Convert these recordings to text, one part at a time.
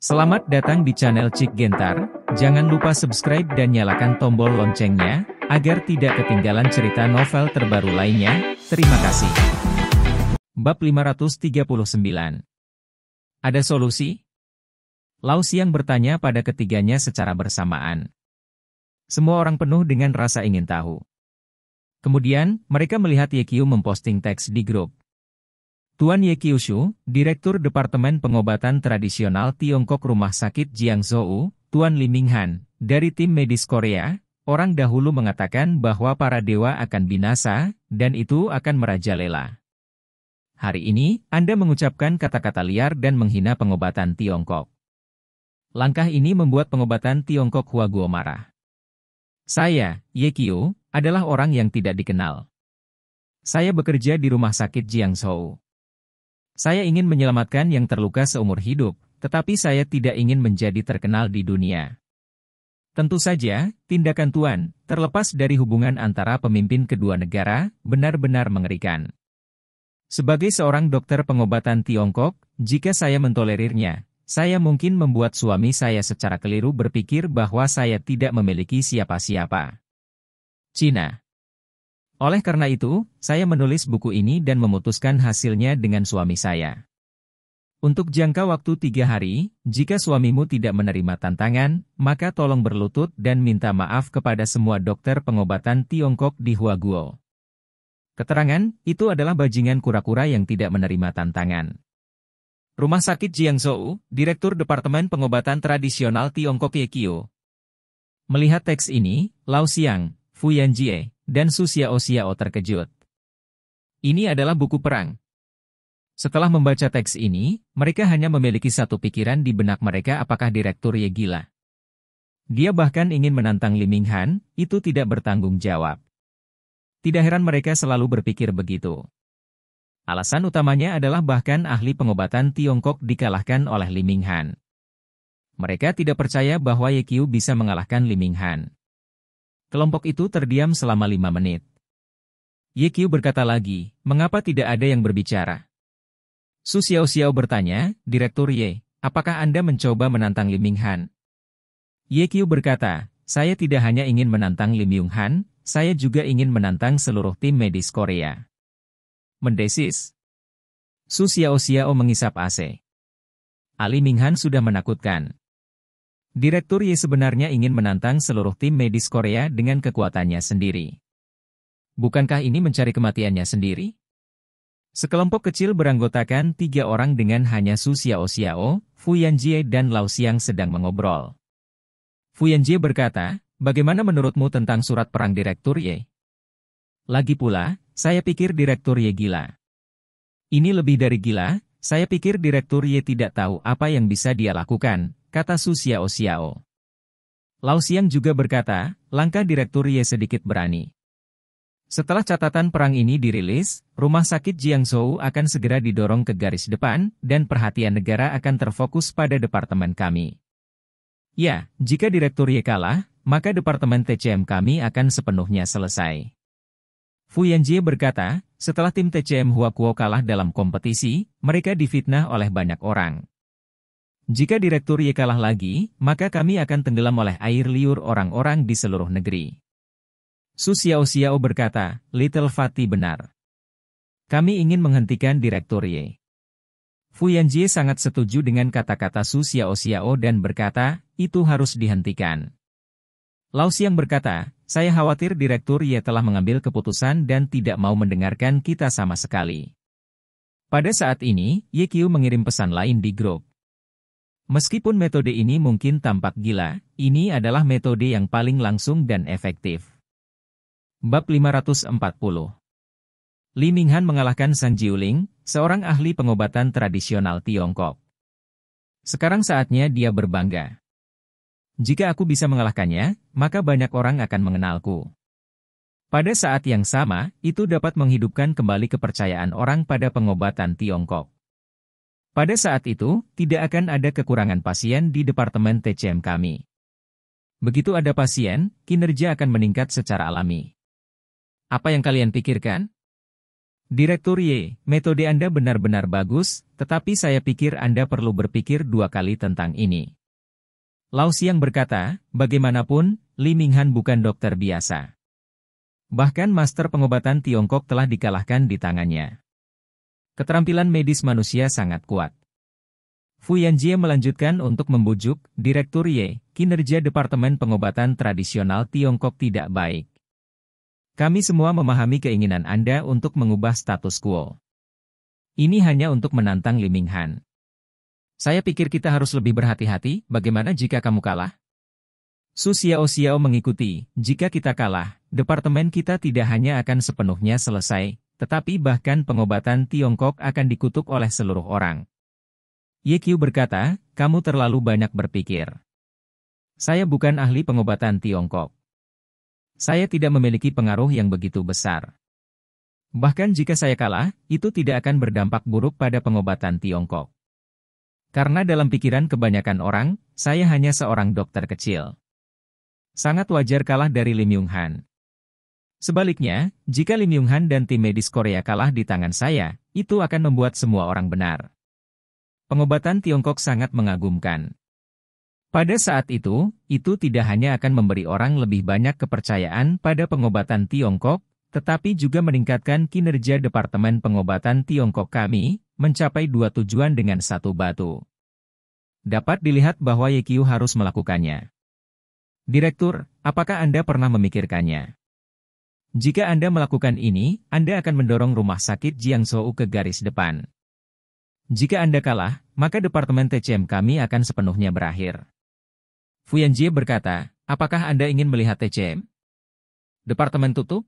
Selamat datang di channel Cik Gentar, jangan lupa subscribe dan nyalakan tombol loncengnya, agar tidak ketinggalan cerita novel terbaru lainnya, terima kasih. Bab 539 Ada solusi? Lao Siang bertanya pada ketiganya secara bersamaan. Semua orang penuh dengan rasa ingin tahu. Kemudian, mereka melihat Yekyu memposting teks di grup. Tuan Ye Kyushu, Direktur Departemen Pengobatan Tradisional Tiongkok Rumah Sakit Jiangzhou, Tuan Liminghan, dari tim medis Korea, orang dahulu mengatakan bahwa para dewa akan binasa, dan itu akan merajalela. Hari ini, Anda mengucapkan kata-kata liar dan menghina pengobatan Tiongkok. Langkah ini membuat pengobatan Tiongkok Huaguo marah. Saya, Ye Kyo, adalah orang yang tidak dikenal. Saya bekerja di rumah sakit Jiangzhou. Saya ingin menyelamatkan yang terluka seumur hidup, tetapi saya tidak ingin menjadi terkenal di dunia. Tentu saja, tindakan tuan, terlepas dari hubungan antara pemimpin kedua negara, benar-benar mengerikan. Sebagai seorang dokter pengobatan Tiongkok, jika saya mentolerirnya, saya mungkin membuat suami saya secara keliru berpikir bahwa saya tidak memiliki siapa-siapa. Cina oleh karena itu, saya menulis buku ini dan memutuskan hasilnya dengan suami saya. Untuk jangka waktu tiga hari, jika suamimu tidak menerima tantangan, maka tolong berlutut dan minta maaf kepada semua dokter pengobatan Tiongkok di Huaguo. Keterangan, itu adalah bajingan kura-kura yang tidak menerima tantangan. Rumah Sakit Jiangzhou, Direktur Departemen Pengobatan Tradisional Tiongkok Yekio. Melihat teks ini, Lao Xiang, Fu Yanjie, dan Su Xiao Xiao terkejut. Ini adalah buku perang. Setelah membaca teks ini, mereka hanya memiliki satu pikiran di benak mereka apakah Direktur Ye gila. Dia bahkan ingin menantang Liminghan, itu tidak bertanggung jawab. Tidak heran mereka selalu berpikir begitu. Alasan utamanya adalah bahkan ahli pengobatan Tiongkok dikalahkan oleh Liminghan. Mereka tidak percaya bahwa Ye Qiu bisa mengalahkan Liminghan. Kelompok itu terdiam selama lima menit. Ye berkata lagi, mengapa tidak ada yang berbicara? Su Xiao Xiao bertanya, Direktur Ye, apakah Anda mencoba menantang Lim Ming Han? berkata, saya tidak hanya ingin menantang Lim Yung Han, saya juga ingin menantang seluruh tim medis Korea. Mendesis. Su Xiao Xiao mengisap AC. Ali Minghan sudah menakutkan. Direktur Ye sebenarnya ingin menantang seluruh tim medis Korea dengan kekuatannya sendiri. Bukankah ini mencari kematiannya sendiri? Sekelompok kecil beranggotakan tiga orang dengan hanya Su Xiao Xiao, Fu Yanjie dan Lao Xiang sedang mengobrol. Fu Yanjie berkata, bagaimana menurutmu tentang surat perang Direktur Ye? Lagi pula, saya pikir Direktur Ye gila. Ini lebih dari gila, saya pikir Direktur Ye tidak tahu apa yang bisa dia lakukan, kata Su Xiao Xiao. Lao Xiang juga berkata, langkah Direktur Ye sedikit berani. Setelah catatan perang ini dirilis, rumah sakit Jiangzhou akan segera didorong ke garis depan, dan perhatian negara akan terfokus pada departemen kami. Ya, jika Direktur Ye kalah, maka departemen TCM kami akan sepenuhnya selesai. Fu Yanjie berkata, setelah tim TCM Huakuo kalah dalam kompetisi, mereka difitnah oleh banyak orang. Jika Direktur Y kalah lagi, maka kami akan tenggelam oleh air liur orang-orang di seluruh negeri. Su Xiao Xiao berkata, Little Fatih benar. Kami ingin menghentikan Direktur Y. Fu Yanjie sangat setuju dengan kata-kata Su Xiao Xiao dan berkata, itu harus dihentikan. Lao Xiang berkata, saya khawatir Direktur Ye telah mengambil keputusan dan tidak mau mendengarkan kita sama sekali. Pada saat ini, Ye Qiu mengirim pesan lain di grup. Meskipun metode ini mungkin tampak gila, ini adalah metode yang paling langsung dan efektif. Bab 540 Li Minghan mengalahkan San Jiuling, seorang ahli pengobatan tradisional Tiongkok. Sekarang saatnya dia berbangga. Jika aku bisa mengalahkannya, maka banyak orang akan mengenalku. Pada saat yang sama, itu dapat menghidupkan kembali kepercayaan orang pada pengobatan Tiongkok. Pada saat itu, tidak akan ada kekurangan pasien di Departemen TCM kami. Begitu ada pasien, kinerja akan meningkat secara alami. Apa yang kalian pikirkan? Direktur Y, metode Anda benar-benar bagus, tetapi saya pikir Anda perlu berpikir dua kali tentang ini. Lao Siang berkata, bagaimanapun, Li Minghan bukan dokter biasa. Bahkan master pengobatan Tiongkok telah dikalahkan di tangannya. Keterampilan medis manusia sangat kuat. Fu Yanjie melanjutkan untuk membujuk Direktur Ye, kinerja Departemen Pengobatan Tradisional Tiongkok tidak baik. Kami semua memahami keinginan Anda untuk mengubah status quo. Ini hanya untuk menantang Liming Han. Saya pikir kita harus lebih berhati-hati, bagaimana jika kamu kalah? Su Xiao Xiao mengikuti, jika kita kalah, departemen kita tidak hanya akan sepenuhnya selesai, tetapi bahkan pengobatan Tiongkok akan dikutuk oleh seluruh orang. Ye Qiu berkata, kamu terlalu banyak berpikir. Saya bukan ahli pengobatan Tiongkok. Saya tidak memiliki pengaruh yang begitu besar. Bahkan jika saya kalah, itu tidak akan berdampak buruk pada pengobatan Tiongkok. Karena dalam pikiran kebanyakan orang, saya hanya seorang dokter kecil. Sangat wajar kalah dari Lim Yung Han. Sebaliknya, jika Lim Yung Han dan tim medis Korea kalah di tangan saya, itu akan membuat semua orang benar. Pengobatan Tiongkok sangat mengagumkan. Pada saat itu, itu tidak hanya akan memberi orang lebih banyak kepercayaan pada pengobatan Tiongkok, tetapi juga meningkatkan kinerja Departemen Pengobatan Tiongkok kami, mencapai dua tujuan dengan satu batu. Dapat dilihat bahwa YQ harus melakukannya. Direktur, apakah Anda pernah memikirkannya? Jika Anda melakukan ini, Anda akan mendorong rumah sakit Jiangsu ke garis depan. Jika Anda kalah, maka Departemen TCM kami akan sepenuhnya berakhir. Fu Yanjie berkata, apakah Anda ingin melihat TCM? Departemen tutup?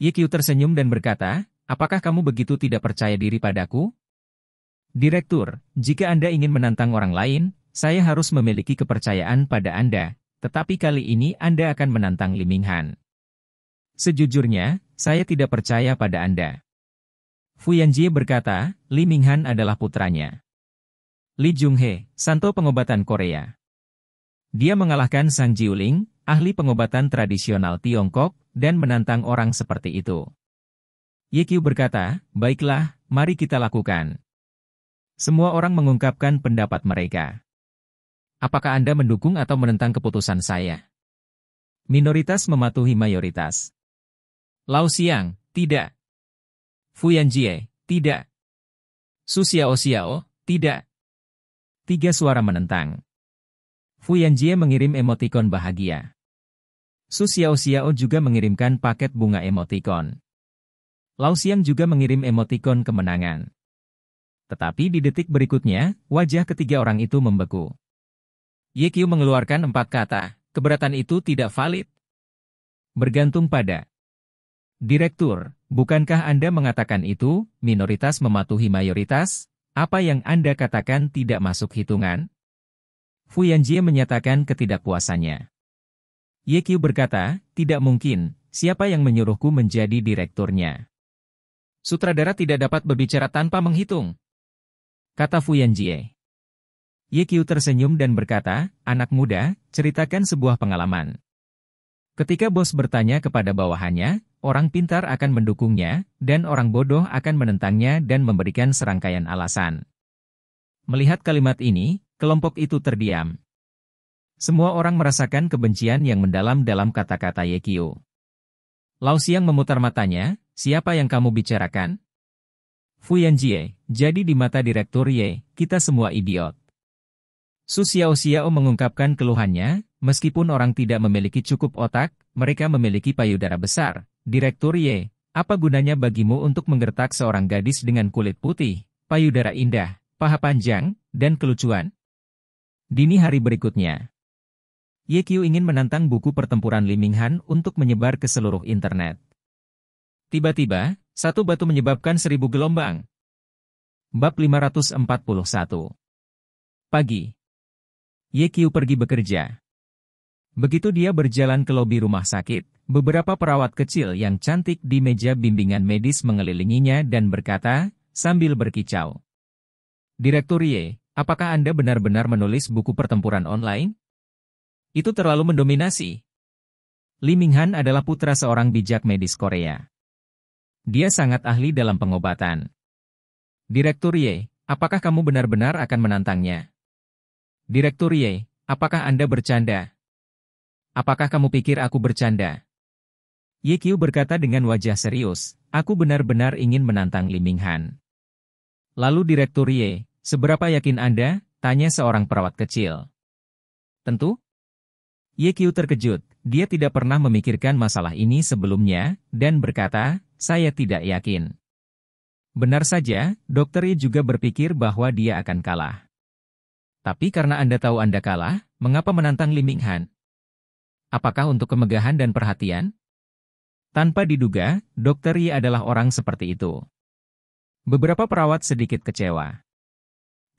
Qiu tersenyum dan berkata, apakah kamu begitu tidak percaya diri padaku? Direktur, jika Anda ingin menantang orang lain, saya harus memiliki kepercayaan pada Anda, tetapi kali ini Anda akan menantang Liminghan. Sejujurnya, saya tidak percaya pada Anda. Fu Yanjie berkata, Li Minghan adalah putranya. Li jung santo pengobatan Korea. Dia mengalahkan Sang Jiuling, ahli pengobatan tradisional Tiongkok, dan menantang orang seperti itu. Ye Qiu berkata, baiklah, mari kita lakukan. Semua orang mengungkapkan pendapat mereka. Apakah Anda mendukung atau menentang keputusan saya? Minoritas mematuhi mayoritas. Lao Xiang, tidak. Fu Yanjie, tidak. Su Xiao Xiao, tidak. Tiga suara menentang. Fu Yanjie mengirim emotikon bahagia. Su Xiao Xiao juga mengirimkan paket bunga emotikon. Lao Xiang juga mengirim emotikon kemenangan. Tetapi di detik berikutnya, wajah ketiga orang itu membeku. Ye Qiu mengeluarkan empat kata, keberatan itu tidak valid. Bergantung pada Direktur, bukankah Anda mengatakan itu, minoritas mematuhi mayoritas? Apa yang Anda katakan tidak masuk hitungan? Fu Yanjie menyatakan ketidakpuasannya. Ye Qiu berkata, tidak mungkin, siapa yang menyuruhku menjadi direkturnya? Sutradara tidak dapat berbicara tanpa menghitung. Kata Fu Yanjie. Ye Qiu tersenyum dan berkata, anak muda, ceritakan sebuah pengalaman. Ketika bos bertanya kepada bawahannya, Orang pintar akan mendukungnya, dan orang bodoh akan menentangnya dan memberikan serangkaian alasan. Melihat kalimat ini, kelompok itu terdiam. Semua orang merasakan kebencian yang mendalam dalam kata-kata Yekio. Lao Xiang memutar matanya, siapa yang kamu bicarakan? Fu Yanjie, jadi di mata Direktur Ye, kita semua idiot. Su Xiao Xiao mengungkapkan keluhannya, meskipun orang tidak memiliki cukup otak, mereka memiliki payudara besar. Direktur Ye, apa gunanya bagimu untuk menggertak seorang gadis dengan kulit putih, payudara indah, paha panjang, dan kelucuan? Dini hari berikutnya, Ye Qiu ingin menantang buku pertempuran Liminghan untuk menyebar ke seluruh internet. Tiba-tiba, satu batu menyebabkan seribu gelombang. Bab 541 Pagi Ye Qiu pergi bekerja. Begitu dia berjalan ke lobi rumah sakit, beberapa perawat kecil yang cantik di meja bimbingan medis mengelilinginya dan berkata, sambil berkicau. Direktur Ye, apakah Anda benar-benar menulis buku pertempuran online? Itu terlalu mendominasi. Lee Minghan adalah putra seorang bijak medis Korea. Dia sangat ahli dalam pengobatan. Direktur Ye, apakah kamu benar-benar akan menantangnya? Direktur Ye, apakah Anda bercanda? Apakah kamu pikir aku bercanda? Ye Qiu berkata dengan wajah serius, aku benar-benar ingin menantang Li Minghan. Lalu Direktur Ye, seberapa yakin Anda? Tanya seorang perawat kecil. Tentu. Ye Qiu terkejut, dia tidak pernah memikirkan masalah ini sebelumnya, dan berkata, saya tidak yakin. Benar saja, dokter Ye juga berpikir bahwa dia akan kalah. Tapi karena Anda tahu Anda kalah, mengapa menantang Li Minghan? apakah untuk kemegahan dan perhatian? Tanpa diduga, Dokter Yi adalah orang seperti itu. Beberapa perawat sedikit kecewa.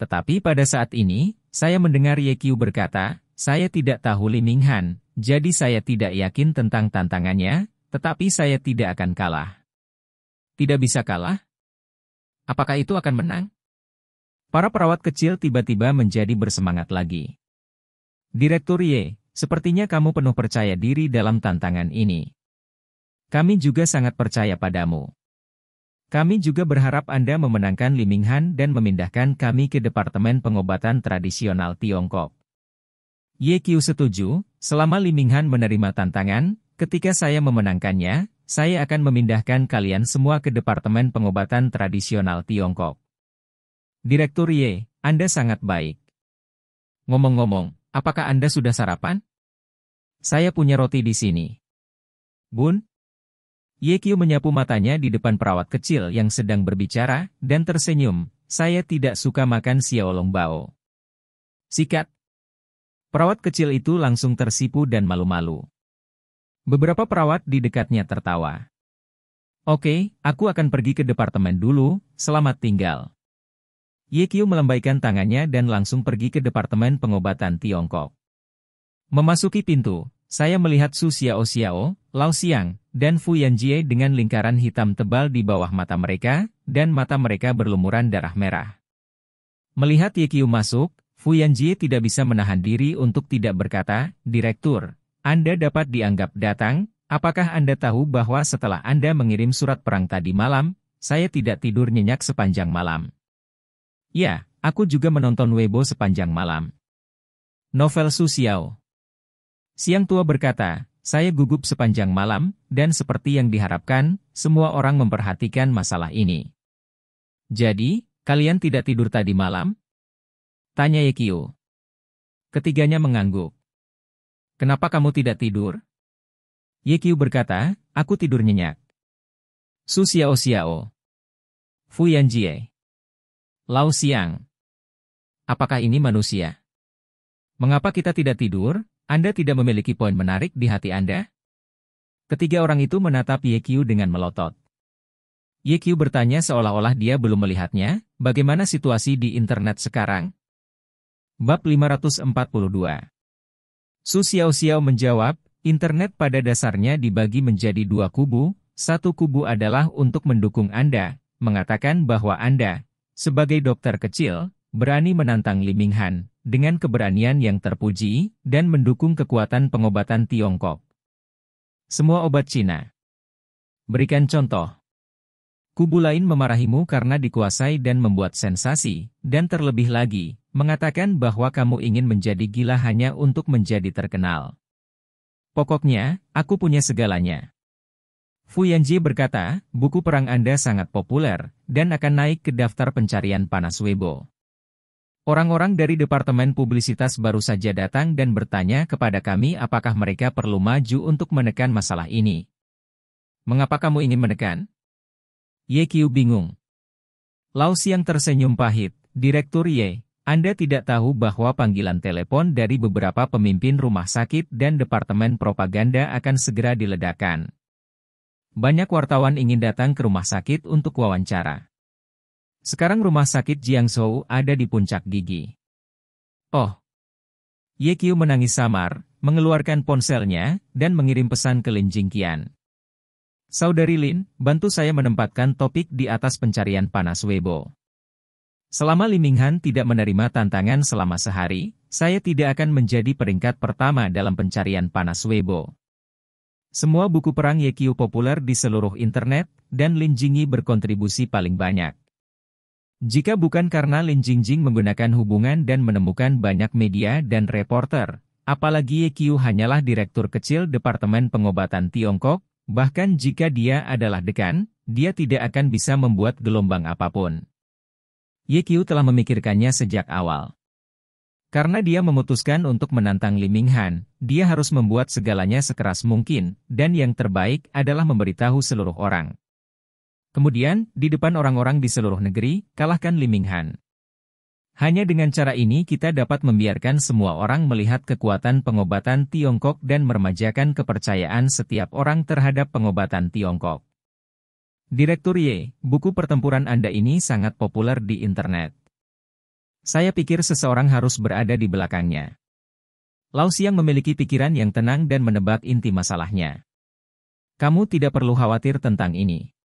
Tetapi pada saat ini, saya mendengar Ye Qiu berkata, saya tidak tahu Li Minghan, jadi saya tidak yakin tentang tantangannya, tetapi saya tidak akan kalah. Tidak bisa kalah? Apakah itu akan menang? Para perawat kecil tiba-tiba menjadi bersemangat lagi. Direktur Ye, Sepertinya kamu penuh percaya diri dalam tantangan ini. Kami juga sangat percaya padamu. Kami juga berharap Anda memenangkan Liminghan dan memindahkan kami ke Departemen Pengobatan Tradisional Tiongkok. YQ setuju, selama Liminghan menerima tantangan, ketika saya memenangkannya, saya akan memindahkan kalian semua ke Departemen Pengobatan Tradisional Tiongkok. Direktur Ye, Anda sangat baik. Ngomong-ngomong, Apakah Anda sudah sarapan? Saya punya roti di sini. Bun? Yekyu menyapu matanya di depan perawat kecil yang sedang berbicara, dan tersenyum, saya tidak suka makan xiaolongbao. bao. Sikat. Perawat kecil itu langsung tersipu dan malu-malu. Beberapa perawat di dekatnya tertawa. Oke, aku akan pergi ke departemen dulu, selamat tinggal. Ye Qiu melambaikan tangannya dan langsung pergi ke Departemen Pengobatan Tiongkok. Memasuki pintu, saya melihat Su Xiao Xiao, Lao Xiang, dan Fu Yanjie dengan lingkaran hitam tebal di bawah mata mereka, dan mata mereka berlumuran darah merah. Melihat Ye Qiu masuk, Fu Yanjie tidak bisa menahan diri untuk tidak berkata, Direktur, Anda dapat dianggap datang, apakah Anda tahu bahwa setelah Anda mengirim surat perang tadi malam, saya tidak tidur nyenyak sepanjang malam. Ya, aku juga menonton Weibo sepanjang malam. Novel Su Xiao Siang tua berkata, saya gugup sepanjang malam, dan seperti yang diharapkan, semua orang memperhatikan masalah ini. Jadi, kalian tidak tidur tadi malam? Tanya Yekio. Ketiganya mengangguk. Kenapa kamu tidak tidur? Yekio berkata, aku tidur nyenyak. Su Xiao Xiao. Fu Yanjie. Lau Siang. Apakah ini manusia? Mengapa kita tidak tidur? Anda tidak memiliki poin menarik di hati Anda? Ketiga orang itu menatap Ye Qiu dengan melotot. Ye Qiu bertanya seolah-olah dia belum melihatnya, bagaimana situasi di internet sekarang? Bab 542 Su Xiao Xiao menjawab, internet pada dasarnya dibagi menjadi dua kubu, satu kubu adalah untuk mendukung Anda, mengatakan bahwa Anda sebagai dokter kecil, berani menantang Liming Han dengan keberanian yang terpuji dan mendukung kekuatan pengobatan Tiongkok. Semua obat Cina. Berikan contoh. Kubu lain memarahimu karena dikuasai dan membuat sensasi, dan terlebih lagi, mengatakan bahwa kamu ingin menjadi gila hanya untuk menjadi terkenal. Pokoknya, aku punya segalanya. Fu Yanji berkata, buku perang Anda sangat populer, dan akan naik ke daftar pencarian panas Weibo. Orang-orang dari Departemen Publisitas baru saja datang dan bertanya kepada kami apakah mereka perlu maju untuk menekan masalah ini. Mengapa kamu ingin menekan? Ye Qiu bingung. Lao Xiang tersenyum pahit, Direktur Ye, Anda tidak tahu bahwa panggilan telepon dari beberapa pemimpin rumah sakit dan Departemen Propaganda akan segera diledakkan. Banyak wartawan ingin datang ke rumah sakit untuk wawancara. Sekarang rumah sakit Jiangsu ada di puncak gigi. Oh. Ye Qiu menangis samar, mengeluarkan ponselnya, dan mengirim pesan ke Lin Jingqian. Saudari Lin, bantu saya menempatkan topik di atas pencarian panas Weibo. Selama Liminghan tidak menerima tantangan selama sehari, saya tidak akan menjadi peringkat pertama dalam pencarian panas Weibo. Semua buku perang Yekyu populer di seluruh internet, dan Lin Jingyi berkontribusi paling banyak. Jika bukan karena Lin Jingjing menggunakan hubungan dan menemukan banyak media dan reporter, apalagi Yekyu hanyalah direktur kecil Departemen Pengobatan Tiongkok, bahkan jika dia adalah dekan, dia tidak akan bisa membuat gelombang apapun. Yekyu telah memikirkannya sejak awal. Karena dia memutuskan untuk menantang Liminghan, dia harus membuat segalanya sekeras mungkin, dan yang terbaik adalah memberitahu seluruh orang. Kemudian, di depan orang-orang di seluruh negeri, kalahkan Liminghan. Hanya dengan cara ini kita dapat membiarkan semua orang melihat kekuatan pengobatan Tiongkok dan meremajakan kepercayaan setiap orang terhadap pengobatan Tiongkok. Direktur Ye, buku pertempuran Anda ini sangat populer di internet. Saya pikir seseorang harus berada di belakangnya. Lao Xiang memiliki pikiran yang tenang dan menebak inti masalahnya. Kamu tidak perlu khawatir tentang ini.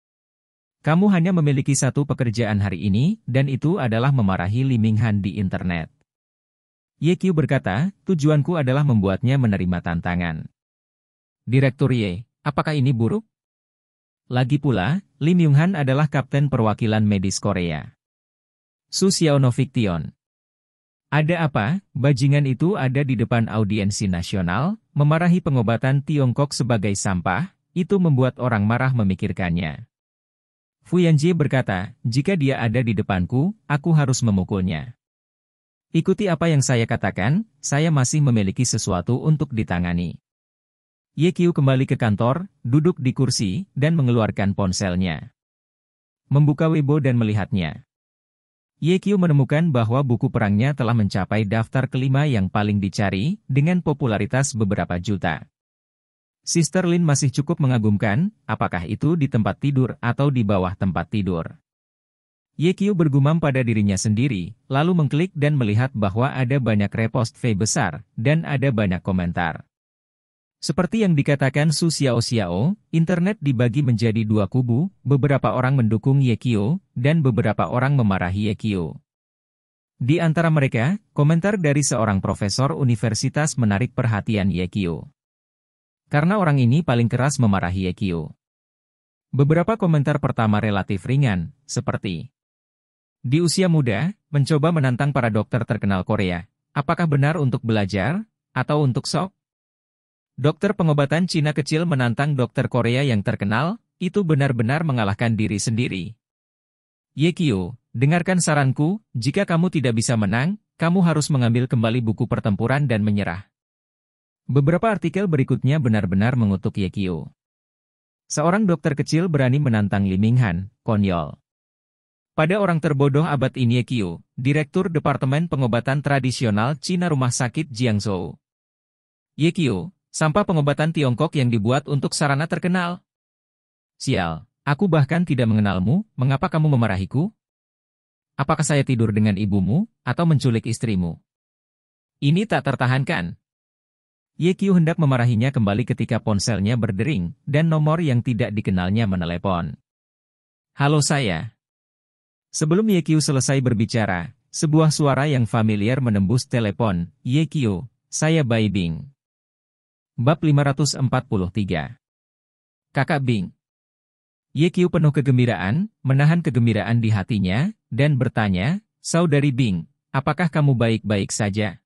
Kamu hanya memiliki satu pekerjaan hari ini, dan itu adalah memarahi Li Minghan di internet. Ye Qiu berkata, tujuanku adalah membuatnya menerima tantangan. Direktur Ye, apakah ini buruk? Lagi pula, Lim Yung Han adalah kapten perwakilan medis Korea. Susionofiktion. Ada apa? Bajingan itu ada di depan audiensi nasional, memarahi pengobatan Tiongkok sebagai sampah, itu membuat orang marah memikirkannya. Fu Fuyanji berkata, jika dia ada di depanku, aku harus memukulnya. Ikuti apa yang saya katakan, saya masih memiliki sesuatu untuk ditangani. Ye Qiu kembali ke kantor, duduk di kursi, dan mengeluarkan ponselnya. Membuka Weibo dan melihatnya. Qiu menemukan bahwa buku perangnya telah mencapai daftar kelima yang paling dicari, dengan popularitas beberapa juta. Sister Lin masih cukup mengagumkan, apakah itu di tempat tidur atau di bawah tempat tidur. Qiu bergumam pada dirinya sendiri, lalu mengklik dan melihat bahwa ada banyak repost V besar, dan ada banyak komentar. Seperti yang dikatakan Su Xiao Xiao, internet dibagi menjadi dua kubu, beberapa orang mendukung Ye dan beberapa orang memarahi Ye Di antara mereka, komentar dari seorang profesor universitas menarik perhatian Ye Karena orang ini paling keras memarahi Ye Beberapa komentar pertama relatif ringan, seperti Di usia muda, mencoba menantang para dokter terkenal Korea, apakah benar untuk belajar, atau untuk sok? Dokter pengobatan Cina kecil menantang dokter Korea yang terkenal, itu benar-benar mengalahkan diri sendiri. Ye Kyo, dengarkan saranku, jika kamu tidak bisa menang, kamu harus mengambil kembali buku pertempuran dan menyerah. Beberapa artikel berikutnya benar-benar mengutuk Ye Kyo. Seorang dokter kecil berani menantang Liminghan, konyol. Pada orang terbodoh abad ini Ye Kyo, Direktur Departemen Pengobatan Tradisional Cina Rumah Sakit Jiangzhou. Ye Kyo, Sampah pengobatan Tiongkok yang dibuat untuk sarana terkenal. Sial, aku bahkan tidak mengenalmu, mengapa kamu memarahiku? Apakah saya tidur dengan ibumu, atau menculik istrimu? Ini tak tertahankan. Ye Qiu hendak memarahinya kembali ketika ponselnya berdering, dan nomor yang tidak dikenalnya menelepon. Halo saya. Sebelum Ye Qiu selesai berbicara, sebuah suara yang familiar menembus telepon, Ye Qiu, saya Bai Bing. Bab 543 Kakak Bing Yekyu penuh kegembiraan, menahan kegembiraan di hatinya, dan bertanya, Saudari Bing, apakah kamu baik-baik saja?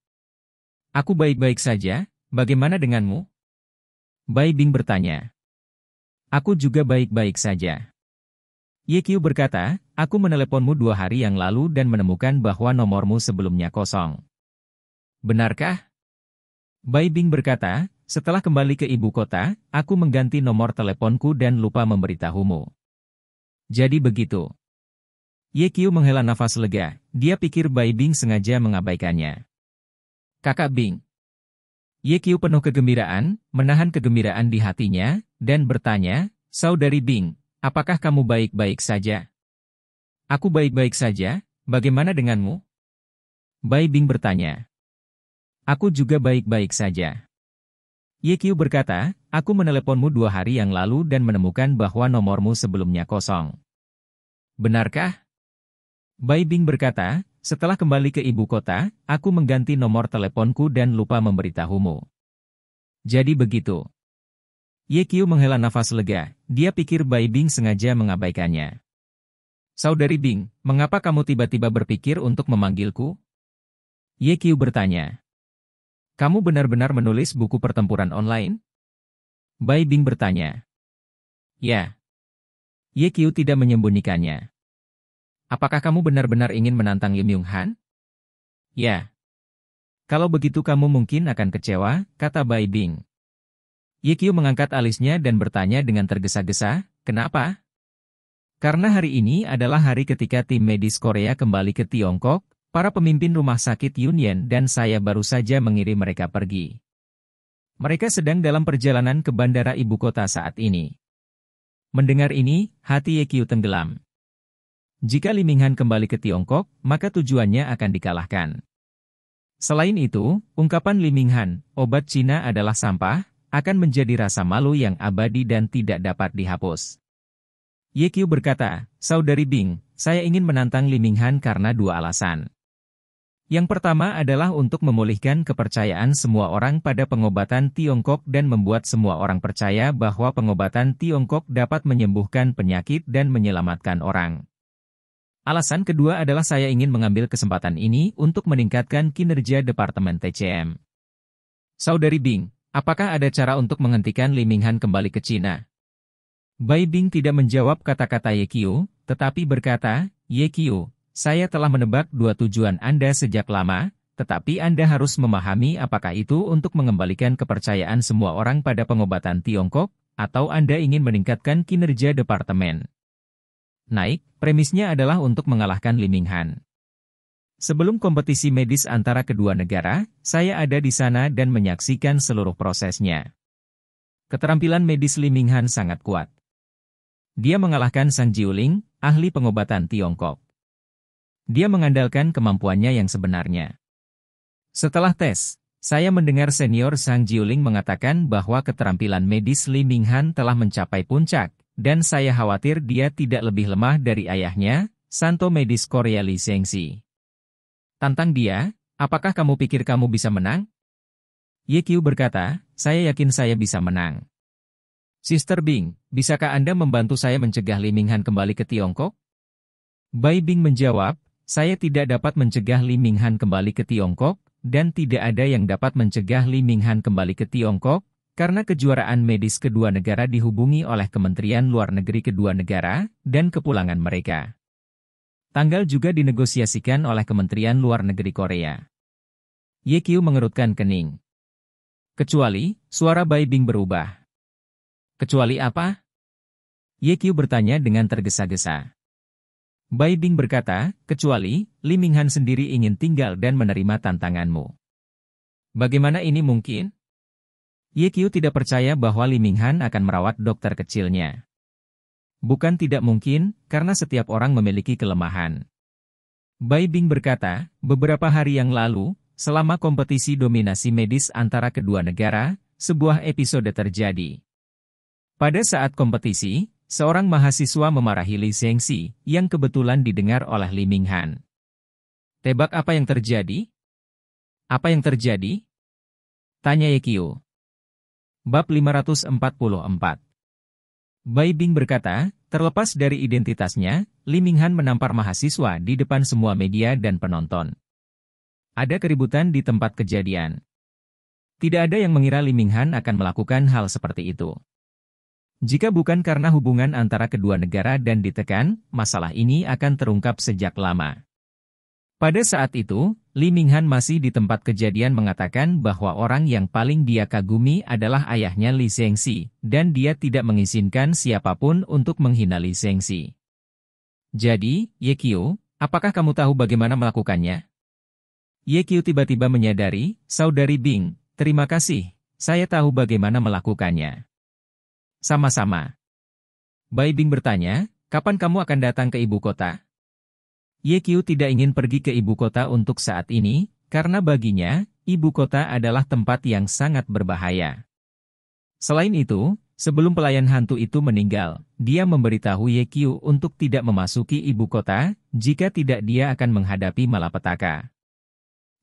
Aku baik-baik saja, bagaimana denganmu? Bai Bing bertanya. Aku juga baik-baik saja. Yekyu berkata, aku meneleponmu dua hari yang lalu dan menemukan bahwa nomormu sebelumnya kosong. Benarkah? Bai Bing berkata, setelah kembali ke ibu kota, aku mengganti nomor teleponku dan lupa memberitahumu. Jadi begitu. Ye Kyu menghela nafas lega, dia pikir Bai Bing sengaja mengabaikannya. Kakak Bing. Ye Kyu penuh kegembiraan, menahan kegembiraan di hatinya, dan bertanya, Saudari Bing, apakah kamu baik-baik saja? Aku baik-baik saja, bagaimana denganmu? Bai Bing bertanya. Aku juga baik-baik saja. YQ berkata, aku meneleponmu dua hari yang lalu dan menemukan bahwa nomormu sebelumnya kosong. Benarkah? Bai Bing berkata, setelah kembali ke ibu kota, aku mengganti nomor teleponku dan lupa memberitahumu. Jadi begitu. YQ menghela nafas lega, dia pikir Bai Bing sengaja mengabaikannya. Saudari Bing, mengapa kamu tiba-tiba berpikir untuk memanggilku? YQ bertanya. Kamu benar-benar menulis buku pertempuran online? Bai Bing bertanya. Ya. Ye Qiu tidak menyembunyikannya. Apakah kamu benar-benar ingin menantang Lim Yung Han? Ya. Kalau begitu kamu mungkin akan kecewa, kata Bai Bing. Ye Qiu mengangkat alisnya dan bertanya dengan tergesa-gesa, kenapa? Karena hari ini adalah hari ketika tim medis Korea kembali ke Tiongkok, Para pemimpin rumah sakit Union dan saya baru saja mengirim mereka pergi. Mereka sedang dalam perjalanan ke bandara ibu kota saat ini. Mendengar ini, hati Yekyu tenggelam. Jika Liminghan kembali ke Tiongkok, maka tujuannya akan dikalahkan. Selain itu, ungkapan Liminghan, obat Cina adalah sampah, akan menjadi rasa malu yang abadi dan tidak dapat dihapus. Yekyu berkata, Saudari Bing, saya ingin menantang Liminghan karena dua alasan. Yang pertama adalah untuk memulihkan kepercayaan semua orang pada pengobatan Tiongkok dan membuat semua orang percaya bahwa pengobatan Tiongkok dapat menyembuhkan penyakit dan menyelamatkan orang. Alasan kedua adalah saya ingin mengambil kesempatan ini untuk meningkatkan kinerja Departemen TCM. Saudari Bing, apakah ada cara untuk menghentikan Liminghan kembali ke Cina? Bai Bing tidak menjawab kata-kata Ye Qiu, tetapi berkata, Ye Qiu, saya telah menebak dua tujuan Anda sejak lama, tetapi Anda harus memahami apakah itu untuk mengembalikan kepercayaan semua orang pada pengobatan Tiongkok, atau Anda ingin meningkatkan kinerja departemen. Naik, premisnya adalah untuk mengalahkan Liminghan. Sebelum kompetisi medis antara kedua negara, saya ada di sana dan menyaksikan seluruh prosesnya. Keterampilan medis Liminghan sangat kuat. Dia mengalahkan Sang Jiuling, ahli pengobatan Tiongkok. Dia mengandalkan kemampuannya yang sebenarnya. Setelah tes, saya mendengar senior Sang Jiuling mengatakan bahwa keterampilan medis Li Minghan telah mencapai puncak, dan saya khawatir dia tidak lebih lemah dari ayahnya, Santo Medis Korea Li Sengsi. Tantang dia, apakah kamu pikir kamu bisa menang? Ye Qiu berkata, saya yakin saya bisa menang. Sister Bing, bisakah Anda membantu saya mencegah Li Minghan kembali ke Tiongkok? Bai Bing menjawab, saya tidak dapat mencegah Li Minghan kembali ke Tiongkok, dan tidak ada yang dapat mencegah Li Minghan kembali ke Tiongkok, karena kejuaraan medis kedua negara dihubungi oleh Kementerian Luar Negeri kedua negara dan kepulangan mereka. Tanggal juga dinegosiasikan oleh Kementerian Luar Negeri Korea. Ye Kyu mengerutkan kening. Kecuali, suara Bai Bing berubah. Kecuali apa? Ye Kyu bertanya dengan tergesa-gesa. Bai Bing berkata, kecuali, Liminghan sendiri ingin tinggal dan menerima tantanganmu. Bagaimana ini mungkin? Ye Qiu tidak percaya bahwa Liminghan akan merawat dokter kecilnya. Bukan tidak mungkin, karena setiap orang memiliki kelemahan. Bai Bing berkata, beberapa hari yang lalu, selama kompetisi dominasi medis antara kedua negara, sebuah episode terjadi. Pada saat kompetisi, Seorang mahasiswa memarahi Li Zhengxi, yang kebetulan didengar oleh Li Minghan. Tebak apa yang terjadi? Apa yang terjadi? Tanya Ye Yekio. Bab 544 Bai Bing berkata, terlepas dari identitasnya, Li Minghan menampar mahasiswa di depan semua media dan penonton. Ada keributan di tempat kejadian. Tidak ada yang mengira Li Minghan akan melakukan hal seperti itu. Jika bukan karena hubungan antara kedua negara dan ditekan, masalah ini akan terungkap sejak lama. Pada saat itu, Li Minghan masih di tempat kejadian mengatakan bahwa orang yang paling dia kagumi adalah ayahnya Li Zhengxi, dan dia tidak mengizinkan siapapun untuk menghina Li Zhengxi. Jadi, Ye Qiu, apakah kamu tahu bagaimana melakukannya? Ye Qiu tiba-tiba menyadari, Saudari Bing, terima kasih, saya tahu bagaimana melakukannya. Sama-sama. Bai Bing bertanya, kapan kamu akan datang ke ibu kota? Ye Qiu tidak ingin pergi ke ibu kota untuk saat ini, karena baginya, ibu kota adalah tempat yang sangat berbahaya. Selain itu, sebelum pelayan hantu itu meninggal, dia memberitahu Ye Qiu untuk tidak memasuki ibu kota, jika tidak dia akan menghadapi malapetaka.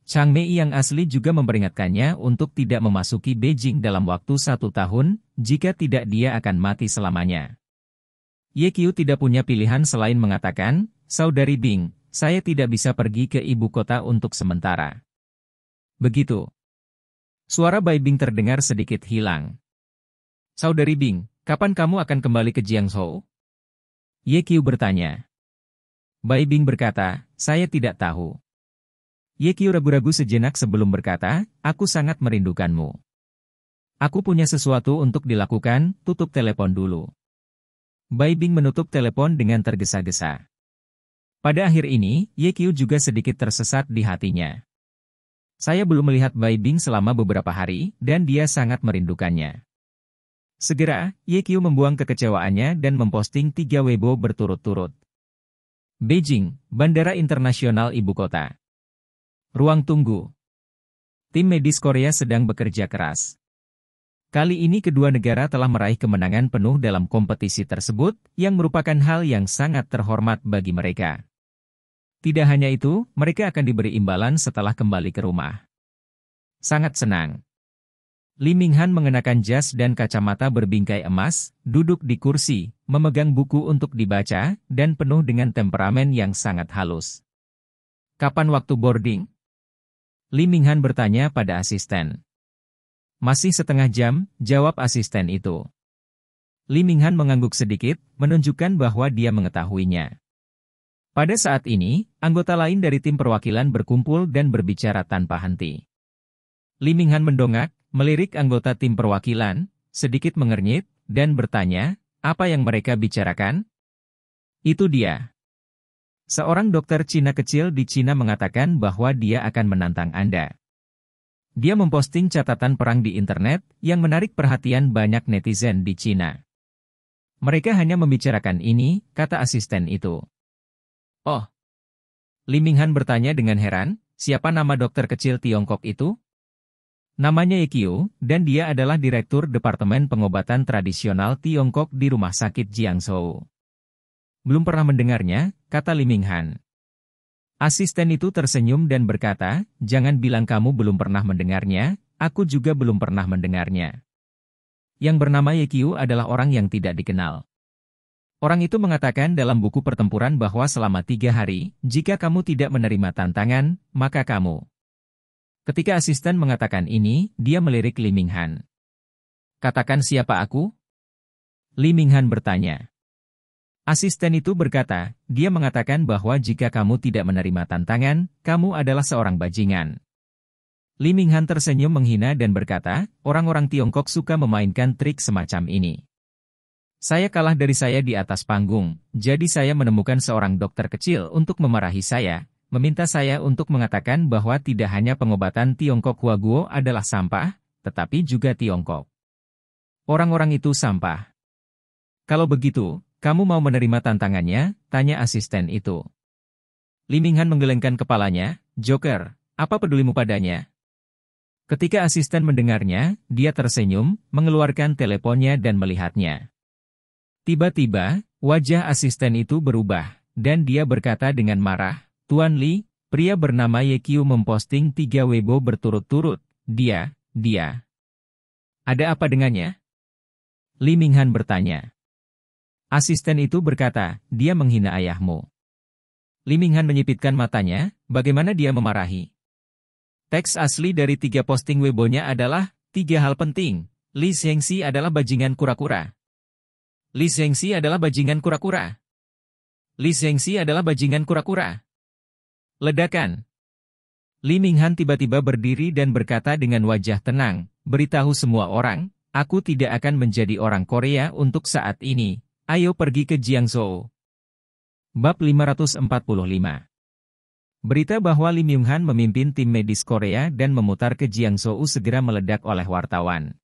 Chang Mei yang asli juga memperingatkannya untuk tidak memasuki Beijing dalam waktu satu tahun, jika tidak dia akan mati selamanya. Ye Qiu tidak punya pilihan selain mengatakan, Saudari Bing, saya tidak bisa pergi ke ibu kota untuk sementara. Begitu. Suara Bai Bing terdengar sedikit hilang. Saudari Bing, kapan kamu akan kembali ke Jiangzhou? Ye Qiu bertanya. Bai Bing berkata, saya tidak tahu. Yekio ragu-ragu sejenak sebelum berkata, aku sangat merindukanmu. Aku punya sesuatu untuk dilakukan, tutup telepon dulu. Bai Bing menutup telepon dengan tergesa-gesa. Pada akhir ini, Yekio juga sedikit tersesat di hatinya. Saya belum melihat Bai Bing selama beberapa hari, dan dia sangat merindukannya. Segera, Yekio membuang kekecewaannya dan memposting tiga Weibo berturut-turut. Beijing, Bandara Internasional Ibu Kota. Ruang tunggu. Tim medis Korea sedang bekerja keras. Kali ini kedua negara telah meraih kemenangan penuh dalam kompetisi tersebut, yang merupakan hal yang sangat terhormat bagi mereka. Tidak hanya itu, mereka akan diberi imbalan setelah kembali ke rumah. Sangat senang. Liminghan mengenakan jas dan kacamata berbingkai emas, duduk di kursi, memegang buku untuk dibaca, dan penuh dengan temperamen yang sangat halus. Kapan waktu boarding? Liminghan bertanya pada asisten. Masih setengah jam, jawab asisten itu. Liminghan mengangguk sedikit, menunjukkan bahwa dia mengetahuinya. Pada saat ini, anggota lain dari tim perwakilan berkumpul dan berbicara tanpa henti. Liminghan mendongak, melirik anggota tim perwakilan, sedikit mengernyit, dan bertanya, apa yang mereka bicarakan? Itu dia. Seorang dokter Cina kecil di Cina mengatakan bahwa dia akan menantang Anda. Dia memposting catatan perang di internet yang menarik perhatian banyak netizen di Cina. Mereka hanya membicarakan ini, kata asisten itu. Oh. Liminghan bertanya dengan heran, siapa nama dokter kecil Tiongkok itu? Namanya Yekio, dan dia adalah Direktur Departemen Pengobatan Tradisional Tiongkok di Rumah Sakit Jiangsu. Belum pernah mendengarnya, kata Liminghan. Asisten itu tersenyum dan berkata, jangan bilang kamu belum pernah mendengarnya, aku juga belum pernah mendengarnya. Yang bernama Ye Yekyu adalah orang yang tidak dikenal. Orang itu mengatakan dalam buku pertempuran bahwa selama tiga hari, jika kamu tidak menerima tantangan, maka kamu. Ketika asisten mengatakan ini, dia melirik Liminghan. Katakan siapa aku? Liminghan bertanya. Asisten itu berkata, dia mengatakan bahwa jika kamu tidak menerima tantangan, kamu adalah seorang bajingan. Li Minghan tersenyum menghina dan berkata, orang-orang Tiongkok suka memainkan trik semacam ini. Saya kalah dari saya di atas panggung, jadi saya menemukan seorang dokter kecil untuk memarahi saya, meminta saya untuk mengatakan bahwa tidak hanya pengobatan Tiongkok Guo adalah sampah, tetapi juga Tiongkok. Orang-orang itu sampah. Kalau begitu, kamu mau menerima tantangannya? Tanya asisten itu. Limingan menggelengkan kepalanya, Joker, apa pedulimu padanya? Ketika asisten mendengarnya, dia tersenyum, mengeluarkan teleponnya dan melihatnya. Tiba-tiba, wajah asisten itu berubah, dan dia berkata dengan marah, Tuan Li, pria bernama Yekyu memposting tiga Weibo berturut-turut, dia, dia. Ada apa dengannya? Li Minghan bertanya. Asisten itu berkata, dia menghina ayahmu. Liminghan menyipitkan matanya, bagaimana dia memarahi. Teks asli dari tiga posting webonya adalah, tiga hal penting, Li Zhengxi adalah bajingan kura-kura. Li Zhengxi adalah bajingan kura-kura. Li Zhengxi adalah bajingan kura-kura. Ledakan. Li Minghan tiba-tiba berdiri dan berkata dengan wajah tenang, beritahu semua orang, aku tidak akan menjadi orang Korea untuk saat ini, Ayo pergi ke Jiangzhou. Bab 545 Berita bahwa Lim Yung Han memimpin tim medis Korea dan memutar ke Jiangzhou segera meledak oleh wartawan.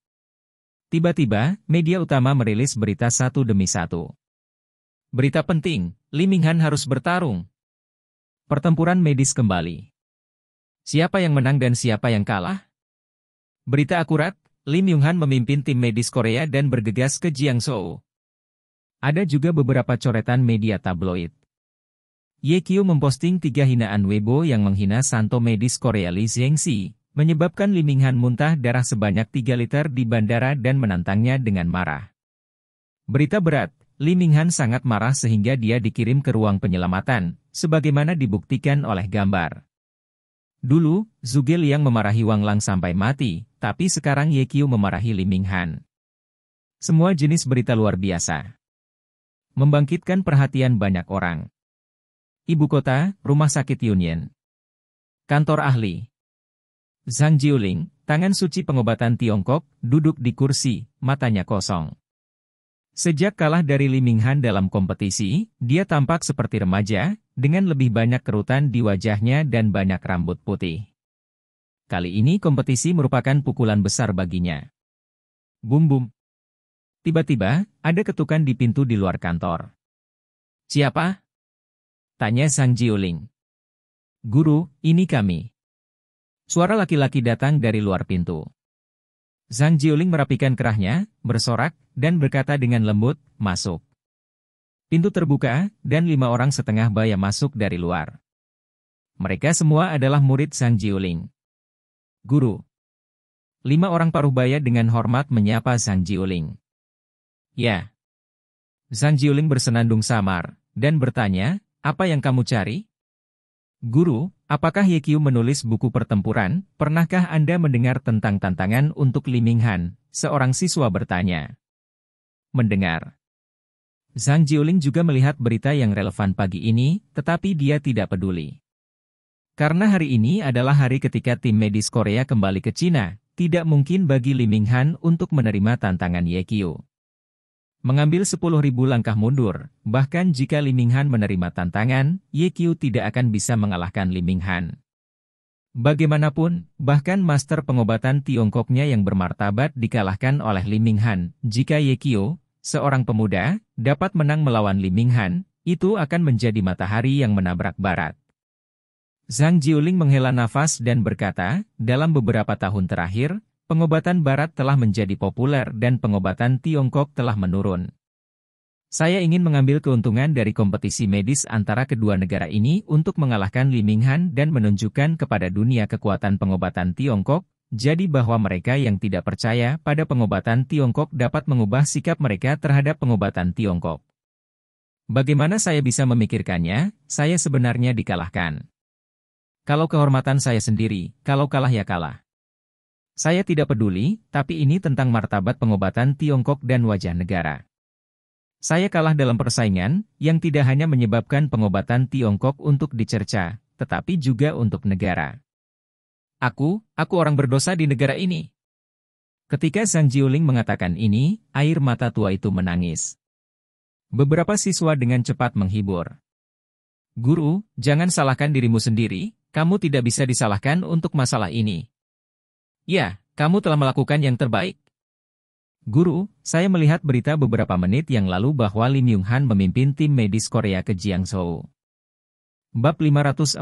Tiba-tiba, media utama merilis berita satu demi satu. Berita penting, Lim Yung Han harus bertarung. Pertempuran medis kembali. Siapa yang menang dan siapa yang kalah? Berita akurat, Lim Yung Han memimpin tim medis Korea dan bergegas ke Jiangzhou, ada juga beberapa coretan media tabloid. Yekio memposting tiga hinaan Weibo yang menghina Santo medis Korea Lee Zhengxi, menyebabkan Limingan muntah darah sebanyak 3 liter di bandara dan menantangnya dengan marah. Berita berat, Limingan sangat marah sehingga dia dikirim ke ruang penyelamatan, sebagaimana dibuktikan oleh gambar. Dulu, Zuge Liang memarahi Wang Lang sampai mati, tapi sekarang Ye Qiu memarahi Limingan. Semua jenis berita luar biasa. Membangkitkan perhatian banyak orang. Ibu kota, rumah sakit Union. Kantor ahli. Zhang Jiuling, tangan suci pengobatan Tiongkok, duduk di kursi, matanya kosong. Sejak kalah dari Liminghan dalam kompetisi, dia tampak seperti remaja, dengan lebih banyak kerutan di wajahnya dan banyak rambut putih. Kali ini kompetisi merupakan pukulan besar baginya. Bum bum. Tiba-tiba, ada ketukan di pintu di luar kantor. Siapa? Tanya Sang Jiuling. Guru, ini kami. Suara laki-laki datang dari luar pintu. Sang Jiuling merapikan kerahnya, bersorak, dan berkata dengan lembut, masuk. Pintu terbuka, dan lima orang setengah baya masuk dari luar. Mereka semua adalah murid Sang Jiuling. Guru. Lima orang paruh baya dengan hormat menyapa Sang Jiuling. Ya. Zhang Jiuling bersenandung samar, dan bertanya, apa yang kamu cari? Guru, apakah Ye Qiu menulis buku pertempuran? Pernahkah Anda mendengar tentang tantangan untuk Liminghan? Seorang siswa bertanya. Mendengar. Zhang Jiuling juga melihat berita yang relevan pagi ini, tetapi dia tidak peduli. Karena hari ini adalah hari ketika tim medis Korea kembali ke Cina, tidak mungkin bagi Liminghan untuk menerima tantangan Ye Qiu. Mengambil 10.000 langkah mundur, bahkan jika Liminghan menerima tantangan, Ye Qiu tidak akan bisa mengalahkan Liminghan. Bagaimanapun, bahkan master pengobatan Tiongkoknya yang bermartabat dikalahkan oleh Liminghan. Jika Ye Qiu, seorang pemuda, dapat menang melawan Liminghan, itu akan menjadi matahari yang menabrak barat. Zhang Jiuling menghela nafas dan berkata, dalam beberapa tahun terakhir, Pengobatan Barat telah menjadi populer dan pengobatan Tiongkok telah menurun. Saya ingin mengambil keuntungan dari kompetisi medis antara kedua negara ini untuk mengalahkan Liminghan dan menunjukkan kepada dunia kekuatan pengobatan Tiongkok, jadi bahwa mereka yang tidak percaya pada pengobatan Tiongkok dapat mengubah sikap mereka terhadap pengobatan Tiongkok. Bagaimana saya bisa memikirkannya, saya sebenarnya dikalahkan. Kalau kehormatan saya sendiri, kalau kalah ya kalah. Saya tidak peduli, tapi ini tentang martabat pengobatan Tiongkok dan wajah negara. Saya kalah dalam persaingan, yang tidak hanya menyebabkan pengobatan Tiongkok untuk dicerca, tetapi juga untuk negara. Aku, aku orang berdosa di negara ini. Ketika Zhang Jiuling mengatakan ini, air mata tua itu menangis. Beberapa siswa dengan cepat menghibur. Guru, jangan salahkan dirimu sendiri, kamu tidak bisa disalahkan untuk masalah ini. Ya, kamu telah melakukan yang terbaik. Guru, saya melihat berita beberapa menit yang lalu bahwa Lim Yung Han memimpin tim medis Korea ke Jiangsu. Bab 546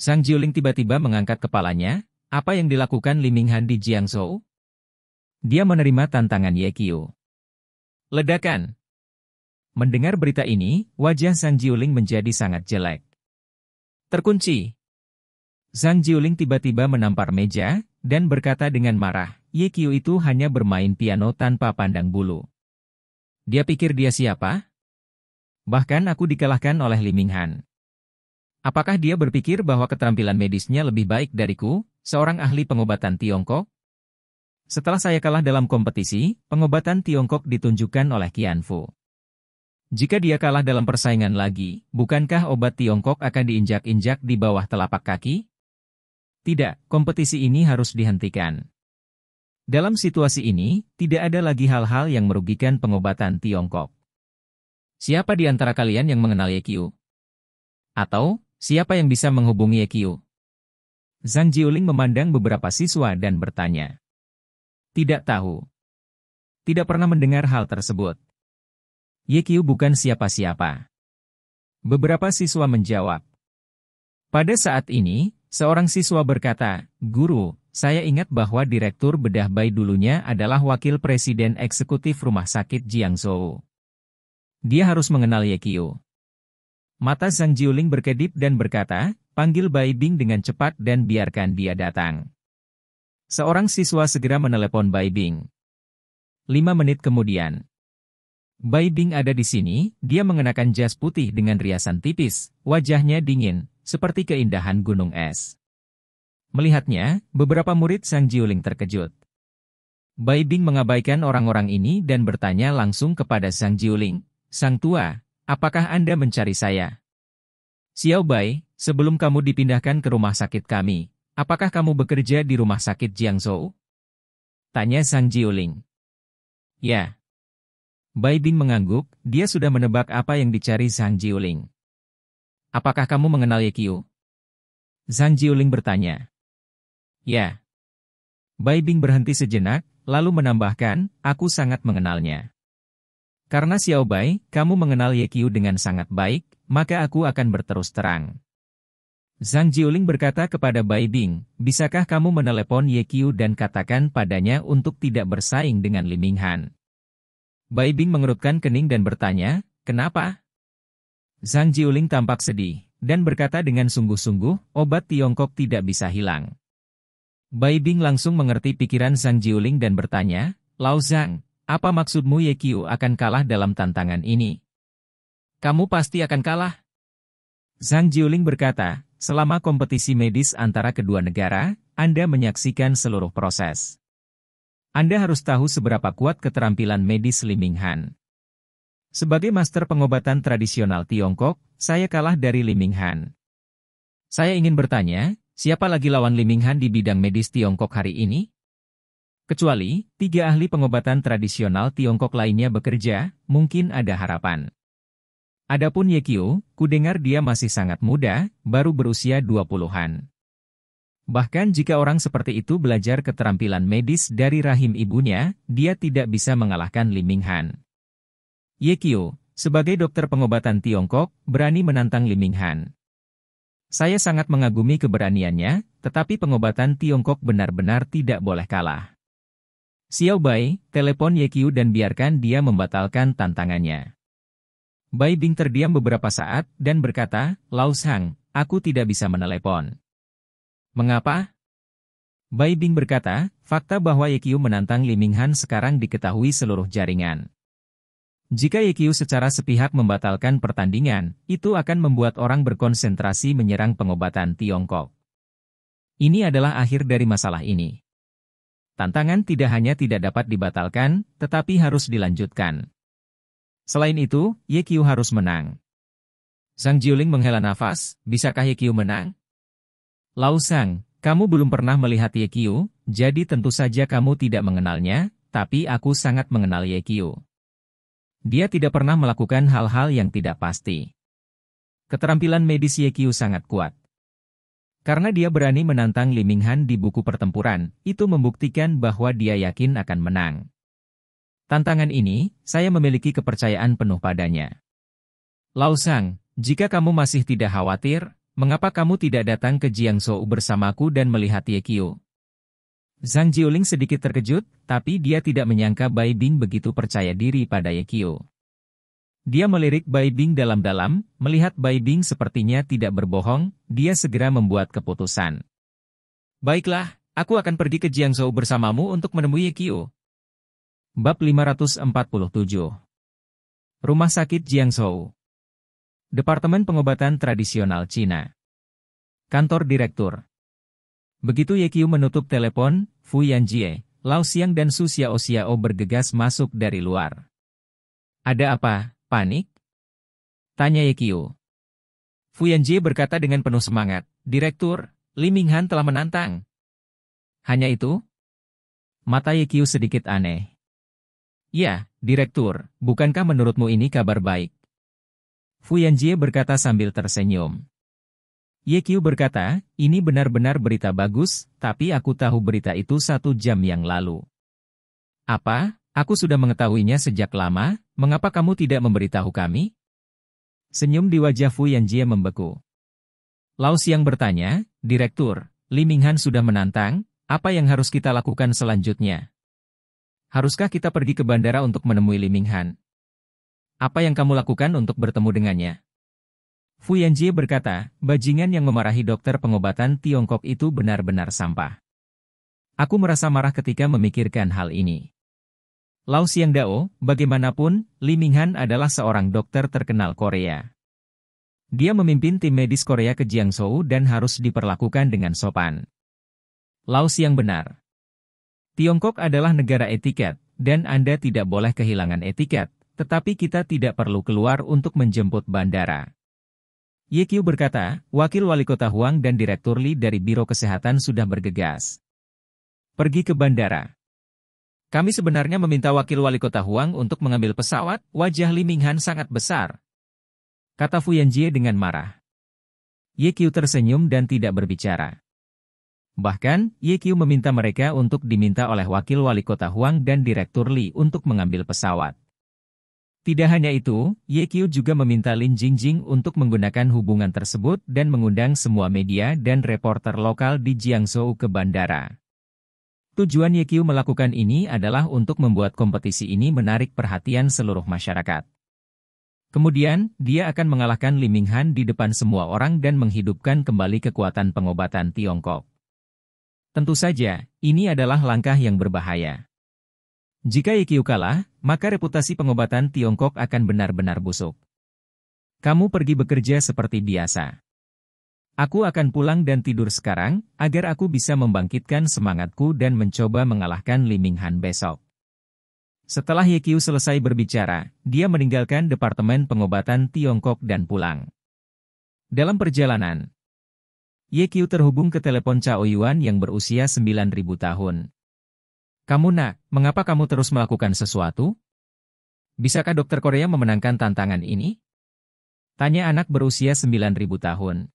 Sang Jiuling tiba-tiba mengangkat kepalanya, apa yang dilakukan Lim Yung Han di Jiangsu? Dia menerima tantangan Ye Kyu. Ledakan Mendengar berita ini, wajah Sang Jiuling menjadi sangat jelek. Terkunci Zhang Jiuling tiba-tiba menampar meja, dan berkata dengan marah, Ye Qiu itu hanya bermain piano tanpa pandang bulu. Dia pikir dia siapa? Bahkan aku dikalahkan oleh Liminghan. Apakah dia berpikir bahwa keterampilan medisnya lebih baik dariku, seorang ahli pengobatan Tiongkok? Setelah saya kalah dalam kompetisi, pengobatan Tiongkok ditunjukkan oleh Fu. Jika dia kalah dalam persaingan lagi, bukankah obat Tiongkok akan diinjak-injak di bawah telapak kaki? Tidak, kompetisi ini harus dihentikan. Dalam situasi ini, tidak ada lagi hal-hal yang merugikan pengobatan Tiongkok. Siapa di antara kalian yang mengenal Yekyu? Atau, siapa yang bisa menghubungi Yekyu? Zhang Jiuling memandang beberapa siswa dan bertanya. Tidak tahu. Tidak pernah mendengar hal tersebut. Yekyu bukan siapa-siapa. Beberapa siswa menjawab. Pada saat ini, Seorang siswa berkata, Guru, saya ingat bahwa Direktur Bedah bayi dulunya adalah Wakil Presiden Eksekutif Rumah Sakit Jiangzhou. Dia harus mengenal Yekio. Mata Zhang Jiuling berkedip dan berkata, panggil Bai Bing dengan cepat dan biarkan dia datang. Seorang siswa segera menelepon Bai Bing. Lima menit kemudian, Bai Bing ada di sini, dia mengenakan jas putih dengan riasan tipis, wajahnya dingin, seperti keindahan gunung es. Melihatnya, beberapa murid Sang Jiuling terkejut. Bai Bing mengabaikan orang-orang ini dan bertanya langsung kepada Sang Jiuling, Sang Tua, apakah Anda mencari saya? Xiao Bai, sebelum kamu dipindahkan ke rumah sakit kami, apakah kamu bekerja di rumah sakit Jiangzhou? Tanya Sang Jiuling. Ya. Bai Bing mengangguk, dia sudah menebak apa yang dicari Sang Jiuling. Apakah kamu mengenal Yekio? Zhang Jiuling bertanya. Ya. Bai Bing berhenti sejenak, lalu menambahkan, aku sangat mengenalnya. Karena Xiao Bai, kamu mengenal Yekio dengan sangat baik, maka aku akan berterus terang. Zhang Jiuling berkata kepada Bai Bing, bisakah kamu menelepon Yekio dan katakan padanya untuk tidak bersaing dengan Liminghan? Bai Bing mengerutkan kening dan bertanya, kenapa? Zhang Jiuling tampak sedih, dan berkata dengan sungguh-sungguh, obat Tiongkok tidak bisa hilang. Bai Bing langsung mengerti pikiran Zhang Jiuling dan bertanya, Lao Zhang, apa maksudmu Ye Qiu akan kalah dalam tantangan ini? Kamu pasti akan kalah. Zhang Jiuling berkata, selama kompetisi medis antara kedua negara, Anda menyaksikan seluruh proses. Anda harus tahu seberapa kuat keterampilan medis Liminghan. Han. Sebagai master pengobatan tradisional Tiongkok, saya kalah dari Liminghan. Saya ingin bertanya, siapa lagi lawan Liminghan di bidang medis Tiongkok hari ini? Kecuali, tiga ahli pengobatan tradisional Tiongkok lainnya bekerja, mungkin ada harapan. Adapun Ye kudengar dia masih sangat muda, baru berusia 20-an. Bahkan jika orang seperti itu belajar keterampilan medis dari rahim ibunya, dia tidak bisa mengalahkan Liminghan. Ye Qiu, sebagai dokter pengobatan Tiongkok, berani menantang Liminghan. Saya sangat mengagumi keberaniannya, tetapi pengobatan Tiongkok benar-benar tidak boleh kalah. Xiao Bai, telepon Ye Qiu dan biarkan dia membatalkan tantangannya. Bai Bing terdiam beberapa saat dan berkata, Lau Sang, aku tidak bisa menelepon. Mengapa? Bai Bing berkata, fakta bahwa Ye Qiu menantang Liminghan sekarang diketahui seluruh jaringan. Jika Yekyu secara sepihak membatalkan pertandingan, itu akan membuat orang berkonsentrasi menyerang pengobatan Tiongkok. Ini adalah akhir dari masalah ini. Tantangan tidak hanya tidak dapat dibatalkan, tetapi harus dilanjutkan. Selain itu, Yekyu harus menang. Sang Jiuling menghela nafas, bisakah Yekyu menang? Lau Sang, kamu belum pernah melihat Yekyu, jadi tentu saja kamu tidak mengenalnya, tapi aku sangat mengenal Yekyu. Dia tidak pernah melakukan hal-hal yang tidak pasti. Keterampilan medis Ye sangat kuat. Karena dia berani menantang Liminghan di buku pertempuran, itu membuktikan bahwa dia yakin akan menang. Tantangan ini, saya memiliki kepercayaan penuh padanya. Lao Sang, jika kamu masih tidak khawatir, mengapa kamu tidak datang ke Jiangsu bersamaku dan melihat Ye Zhang Jiuling sedikit terkejut, tapi dia tidak menyangka Bai Bing begitu percaya diri pada Ye Qiu. Dia melirik Bai Bing dalam-dalam, melihat Bai Bing sepertinya tidak berbohong, dia segera membuat keputusan. Baiklah, aku akan pergi ke Jiangzhou bersamamu untuk menemui Ye Qiu. Bab 547 Rumah Sakit Jiangzhou Departemen Pengobatan Tradisional Cina Kantor Direktur Begitu Ye Qiu menutup telepon, Fu Yanjie, Lao Xiang dan Su Xiao Xiao bergegas masuk dari luar. Ada apa, panik? Tanya Ye Qiu. Fu Yanjie berkata dengan penuh semangat, Direktur, Li Minghan telah menantang. Hanya itu? Mata Ye Qiu sedikit aneh. Ya, Direktur, bukankah menurutmu ini kabar baik? Fu Yanjie berkata sambil tersenyum. Qiu berkata, ini benar-benar berita bagus, tapi aku tahu berita itu satu jam yang lalu. Apa? Aku sudah mengetahuinya sejak lama, mengapa kamu tidak memberitahu kami? Senyum di wajah Fu Yanjie membeku. Lao Xiang bertanya, Direktur, Li Liminghan sudah menantang, apa yang harus kita lakukan selanjutnya? Haruskah kita pergi ke bandara untuk menemui Li Liminghan? Apa yang kamu lakukan untuk bertemu dengannya? Fu Yanjie berkata, bajingan yang memarahi dokter pengobatan Tiongkok itu benar-benar sampah. Aku merasa marah ketika memikirkan hal ini. Lau Xiang Dao, bagaimanapun, Li Minghan adalah seorang dokter terkenal Korea. Dia memimpin tim medis Korea ke Jiangsu dan harus diperlakukan dengan sopan. Lau Xiang benar. Tiongkok adalah negara etiket, dan Anda tidak boleh kehilangan etiket, tetapi kita tidak perlu keluar untuk menjemput bandara. YQ berkata, Wakil Wali Kota Huang dan Direktur Li dari Biro Kesehatan sudah bergegas. Pergi ke bandara. Kami sebenarnya meminta Wakil Wali Kota Huang untuk mengambil pesawat, wajah Li Minghan sangat besar. Kata Fu Yanjie dengan marah. YQ tersenyum dan tidak berbicara. Bahkan, YQ meminta mereka untuk diminta oleh Wakil Wali Kota Huang dan Direktur Li untuk mengambil pesawat. Tidak hanya itu, Ye Qiu juga meminta Lin Jingjing untuk menggunakan hubungan tersebut dan mengundang semua media dan reporter lokal di Jiangsu ke bandara. Tujuan Ye Qiu melakukan ini adalah untuk membuat kompetisi ini menarik perhatian seluruh masyarakat. Kemudian, dia akan mengalahkan Li Minghan di depan semua orang dan menghidupkan kembali kekuatan pengobatan Tiongkok. Tentu saja, ini adalah langkah yang berbahaya. Jika Ye Qiu kalah, maka reputasi pengobatan Tiongkok akan benar-benar busuk. Kamu pergi bekerja seperti biasa. Aku akan pulang dan tidur sekarang, agar aku bisa membangkitkan semangatku dan mencoba mengalahkan Liminghan besok. Setelah Ye selesai berbicara, dia meninggalkan Departemen Pengobatan Tiongkok dan pulang. Dalam perjalanan, Ye terhubung ke telepon Cao Yuan yang berusia 9.000 tahun. Kamu nak, mengapa kamu terus melakukan sesuatu? Bisakah dokter Korea memenangkan tantangan ini? Tanya anak berusia 9000 tahun.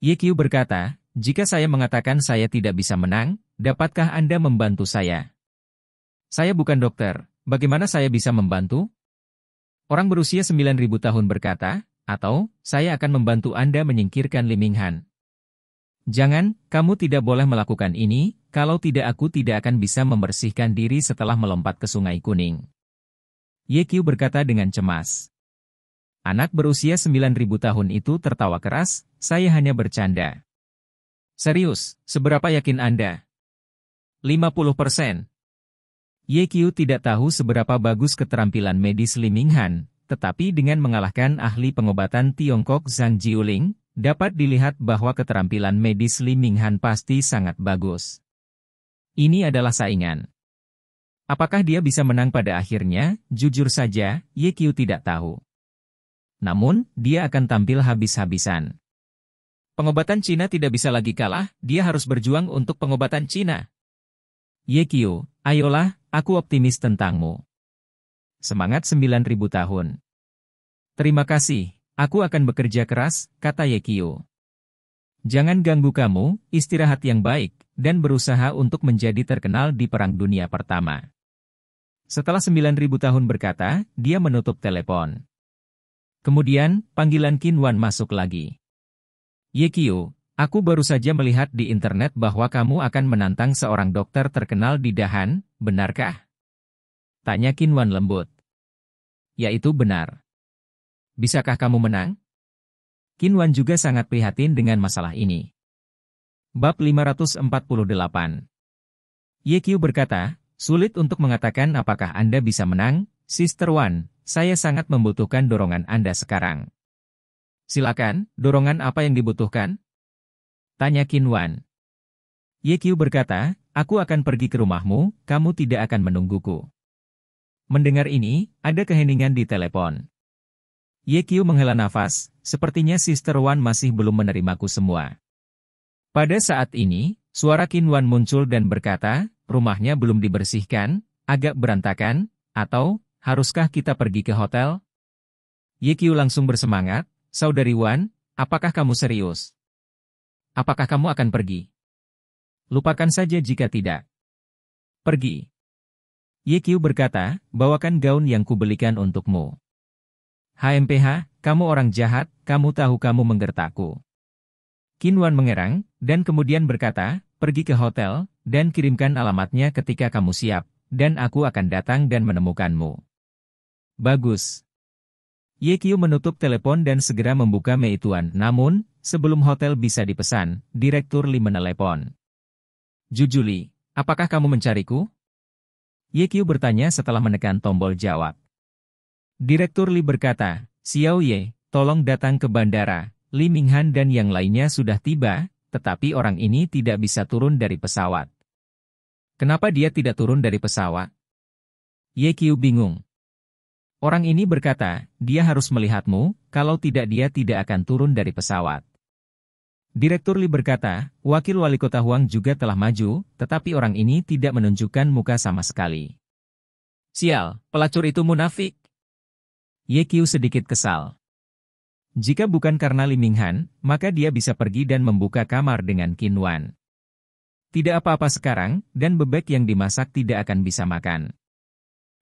Ye berkata, jika saya mengatakan saya tidak bisa menang, dapatkah Anda membantu saya? Saya bukan dokter, bagaimana saya bisa membantu? Orang berusia 9000 tahun berkata, atau, saya akan membantu Anda menyingkirkan Liminghan. Jangan, kamu tidak boleh melakukan ini, kalau tidak aku tidak akan bisa membersihkan diri setelah melompat ke sungai kuning. Yekyu berkata dengan cemas. Anak berusia 9000 tahun itu tertawa keras, saya hanya bercanda. Serius, seberapa yakin Anda? 50%. Yekyu tidak tahu seberapa bagus keterampilan medis Liminghan, tetapi dengan mengalahkan ahli pengobatan Tiongkok Zhang Jiuling, dapat dilihat bahwa keterampilan medis Liminghan pasti sangat bagus. Ini adalah saingan. Apakah dia bisa menang pada akhirnya? Jujur saja, YQ tidak tahu. Namun, dia akan tampil habis-habisan. Pengobatan Cina tidak bisa lagi kalah, dia harus berjuang untuk pengobatan Cina. YQ, ayolah, aku optimis tentangmu. Semangat 9000 tahun. Terima kasih, aku akan bekerja keras, kata YQ. Jangan ganggu kamu, istirahat yang baik dan berusaha untuk menjadi terkenal di Perang Dunia Pertama. Setelah 9.000 tahun berkata, dia menutup telepon. Kemudian, panggilan Wan masuk lagi. Yekio, aku baru saja melihat di internet bahwa kamu akan menantang seorang dokter terkenal di Dahan, benarkah? Tanya Wan lembut. Yaitu benar. Bisakah kamu menang? Wan juga sangat prihatin dengan masalah ini. Bab 548 YQ berkata, sulit untuk mengatakan apakah Anda bisa menang, Sister Wan. saya sangat membutuhkan dorongan Anda sekarang. Silakan, dorongan apa yang dibutuhkan? Tanya Kin Wan. Ye YQ berkata, aku akan pergi ke rumahmu, kamu tidak akan menungguku. Mendengar ini, ada keheningan di telepon. Ye YQ menghela nafas, sepertinya Sister Wan masih belum menerimaku semua. Pada saat ini, suara Kinwan muncul dan berkata, rumahnya belum dibersihkan, agak berantakan, atau, haruskah kita pergi ke hotel? Yekyu langsung bersemangat, Saudari Wan, apakah kamu serius? Apakah kamu akan pergi? Lupakan saja jika tidak. Pergi. Yekyu berkata, bawakan gaun yang kubelikan untukmu. HMPH, kamu orang jahat, kamu tahu kamu menggertaku. Kinwan mengerang, dan kemudian berkata, pergi ke hotel, dan kirimkan alamatnya ketika kamu siap, dan aku akan datang dan menemukanmu. Bagus. Ye Yekyu menutup telepon dan segera membuka Meituan, namun, sebelum hotel bisa dipesan, Direktur Li menelepon. Jujuli, apakah kamu mencariku? Ye Yekyu bertanya setelah menekan tombol jawab. Direktur Li berkata, Xiao Ye, tolong datang ke bandara, Li Minghan dan yang lainnya sudah tiba, tetapi orang ini tidak bisa turun dari pesawat. Kenapa dia tidak turun dari pesawat? Ye Qiu bingung. Orang ini berkata, dia harus melihatmu, kalau tidak dia tidak akan turun dari pesawat. Direktur Li berkata, wakil wali kota Huang juga telah maju, tetapi orang ini tidak menunjukkan muka sama sekali. Sial, pelacur itu munafik. Ye Qiu sedikit kesal. Jika bukan karena Liminghan, maka dia bisa pergi dan membuka kamar dengan Kinwan. Tidak apa-apa sekarang, dan bebek yang dimasak tidak akan bisa makan.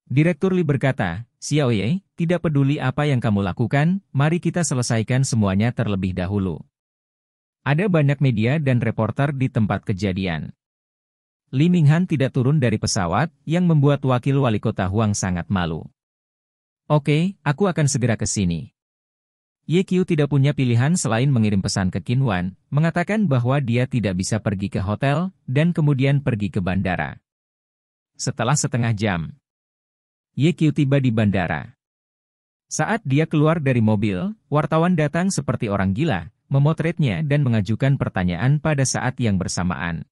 Direktur Li berkata, Xiaoye, tidak peduli apa yang kamu lakukan, mari kita selesaikan semuanya terlebih dahulu. Ada banyak media dan reporter di tempat kejadian. Li Minghan tidak turun dari pesawat, yang membuat wakil wali kota Huang sangat malu. Oke, aku akan segera ke sini. Ye Qiu tidak punya pilihan selain mengirim pesan ke Kinwan, mengatakan bahwa dia tidak bisa pergi ke hotel, dan kemudian pergi ke bandara. Setelah setengah jam, Ye Qiu tiba di bandara. Saat dia keluar dari mobil, wartawan datang seperti orang gila, memotretnya dan mengajukan pertanyaan pada saat yang bersamaan.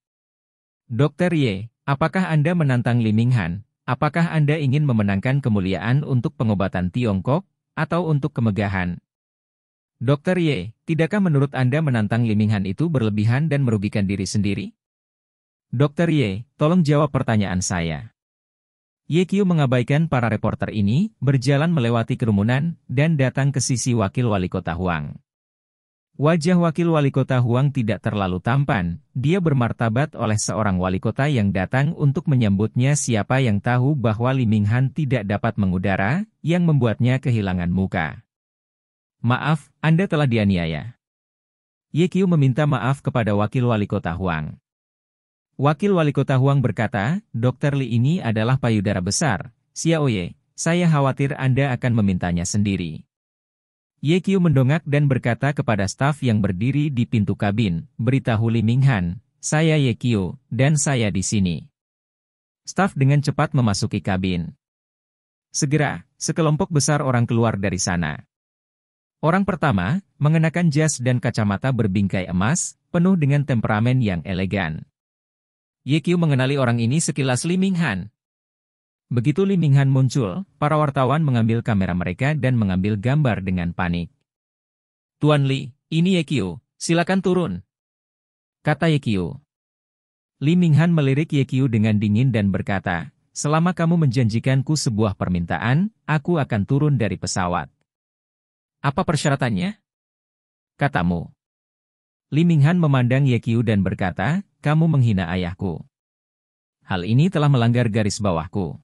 Dokter Ye, apakah Anda menantang Liminghan? Apakah Anda ingin memenangkan kemuliaan untuk pengobatan Tiongkok, atau untuk kemegahan? Dokter Ye, tidakkah menurut Anda menantang Limingan itu berlebihan dan merugikan diri sendiri? Dokter Ye, tolong jawab pertanyaan saya. Ye Kyu mengabaikan para reporter ini, berjalan melewati kerumunan, dan datang ke sisi wakil wali kota Huang. Wajah wakil wali kota Huang tidak terlalu tampan, dia bermartabat oleh seorang wali kota yang datang untuk menyambutnya siapa yang tahu bahwa Liminghan tidak dapat mengudara, yang membuatnya kehilangan muka. Maaf, Anda telah dianiaya. Ye Qiu meminta maaf kepada Wakil Wali Kota Huang. Wakil Wali Kota Huang berkata, Dokter Li ini adalah payudara besar, Xiao Ye, saya khawatir Anda akan memintanya sendiri. Ye Qiu mendongak dan berkata kepada staf yang berdiri di pintu kabin, beritahu Li Minghan, saya Ye Qiu, dan saya di sini. Staf dengan cepat memasuki kabin. Segera, sekelompok besar orang keluar dari sana. Orang pertama, mengenakan jas dan kacamata berbingkai emas, penuh dengan temperamen yang elegan. Ye Qiu mengenali orang ini sekilas Li Minghan. Begitu Li Minghan muncul, para wartawan mengambil kamera mereka dan mengambil gambar dengan panik. Tuan Li, ini Ye Qiu, silakan turun. Kata Ye Qiu. Li Minghan melirik Ye Qiu dengan dingin dan berkata, selama kamu menjanjikanku sebuah permintaan, aku akan turun dari pesawat. Apa persyaratannya? Katamu. Liminghan memandang Yekyu dan berkata, kamu menghina ayahku. Hal ini telah melanggar garis bawahku.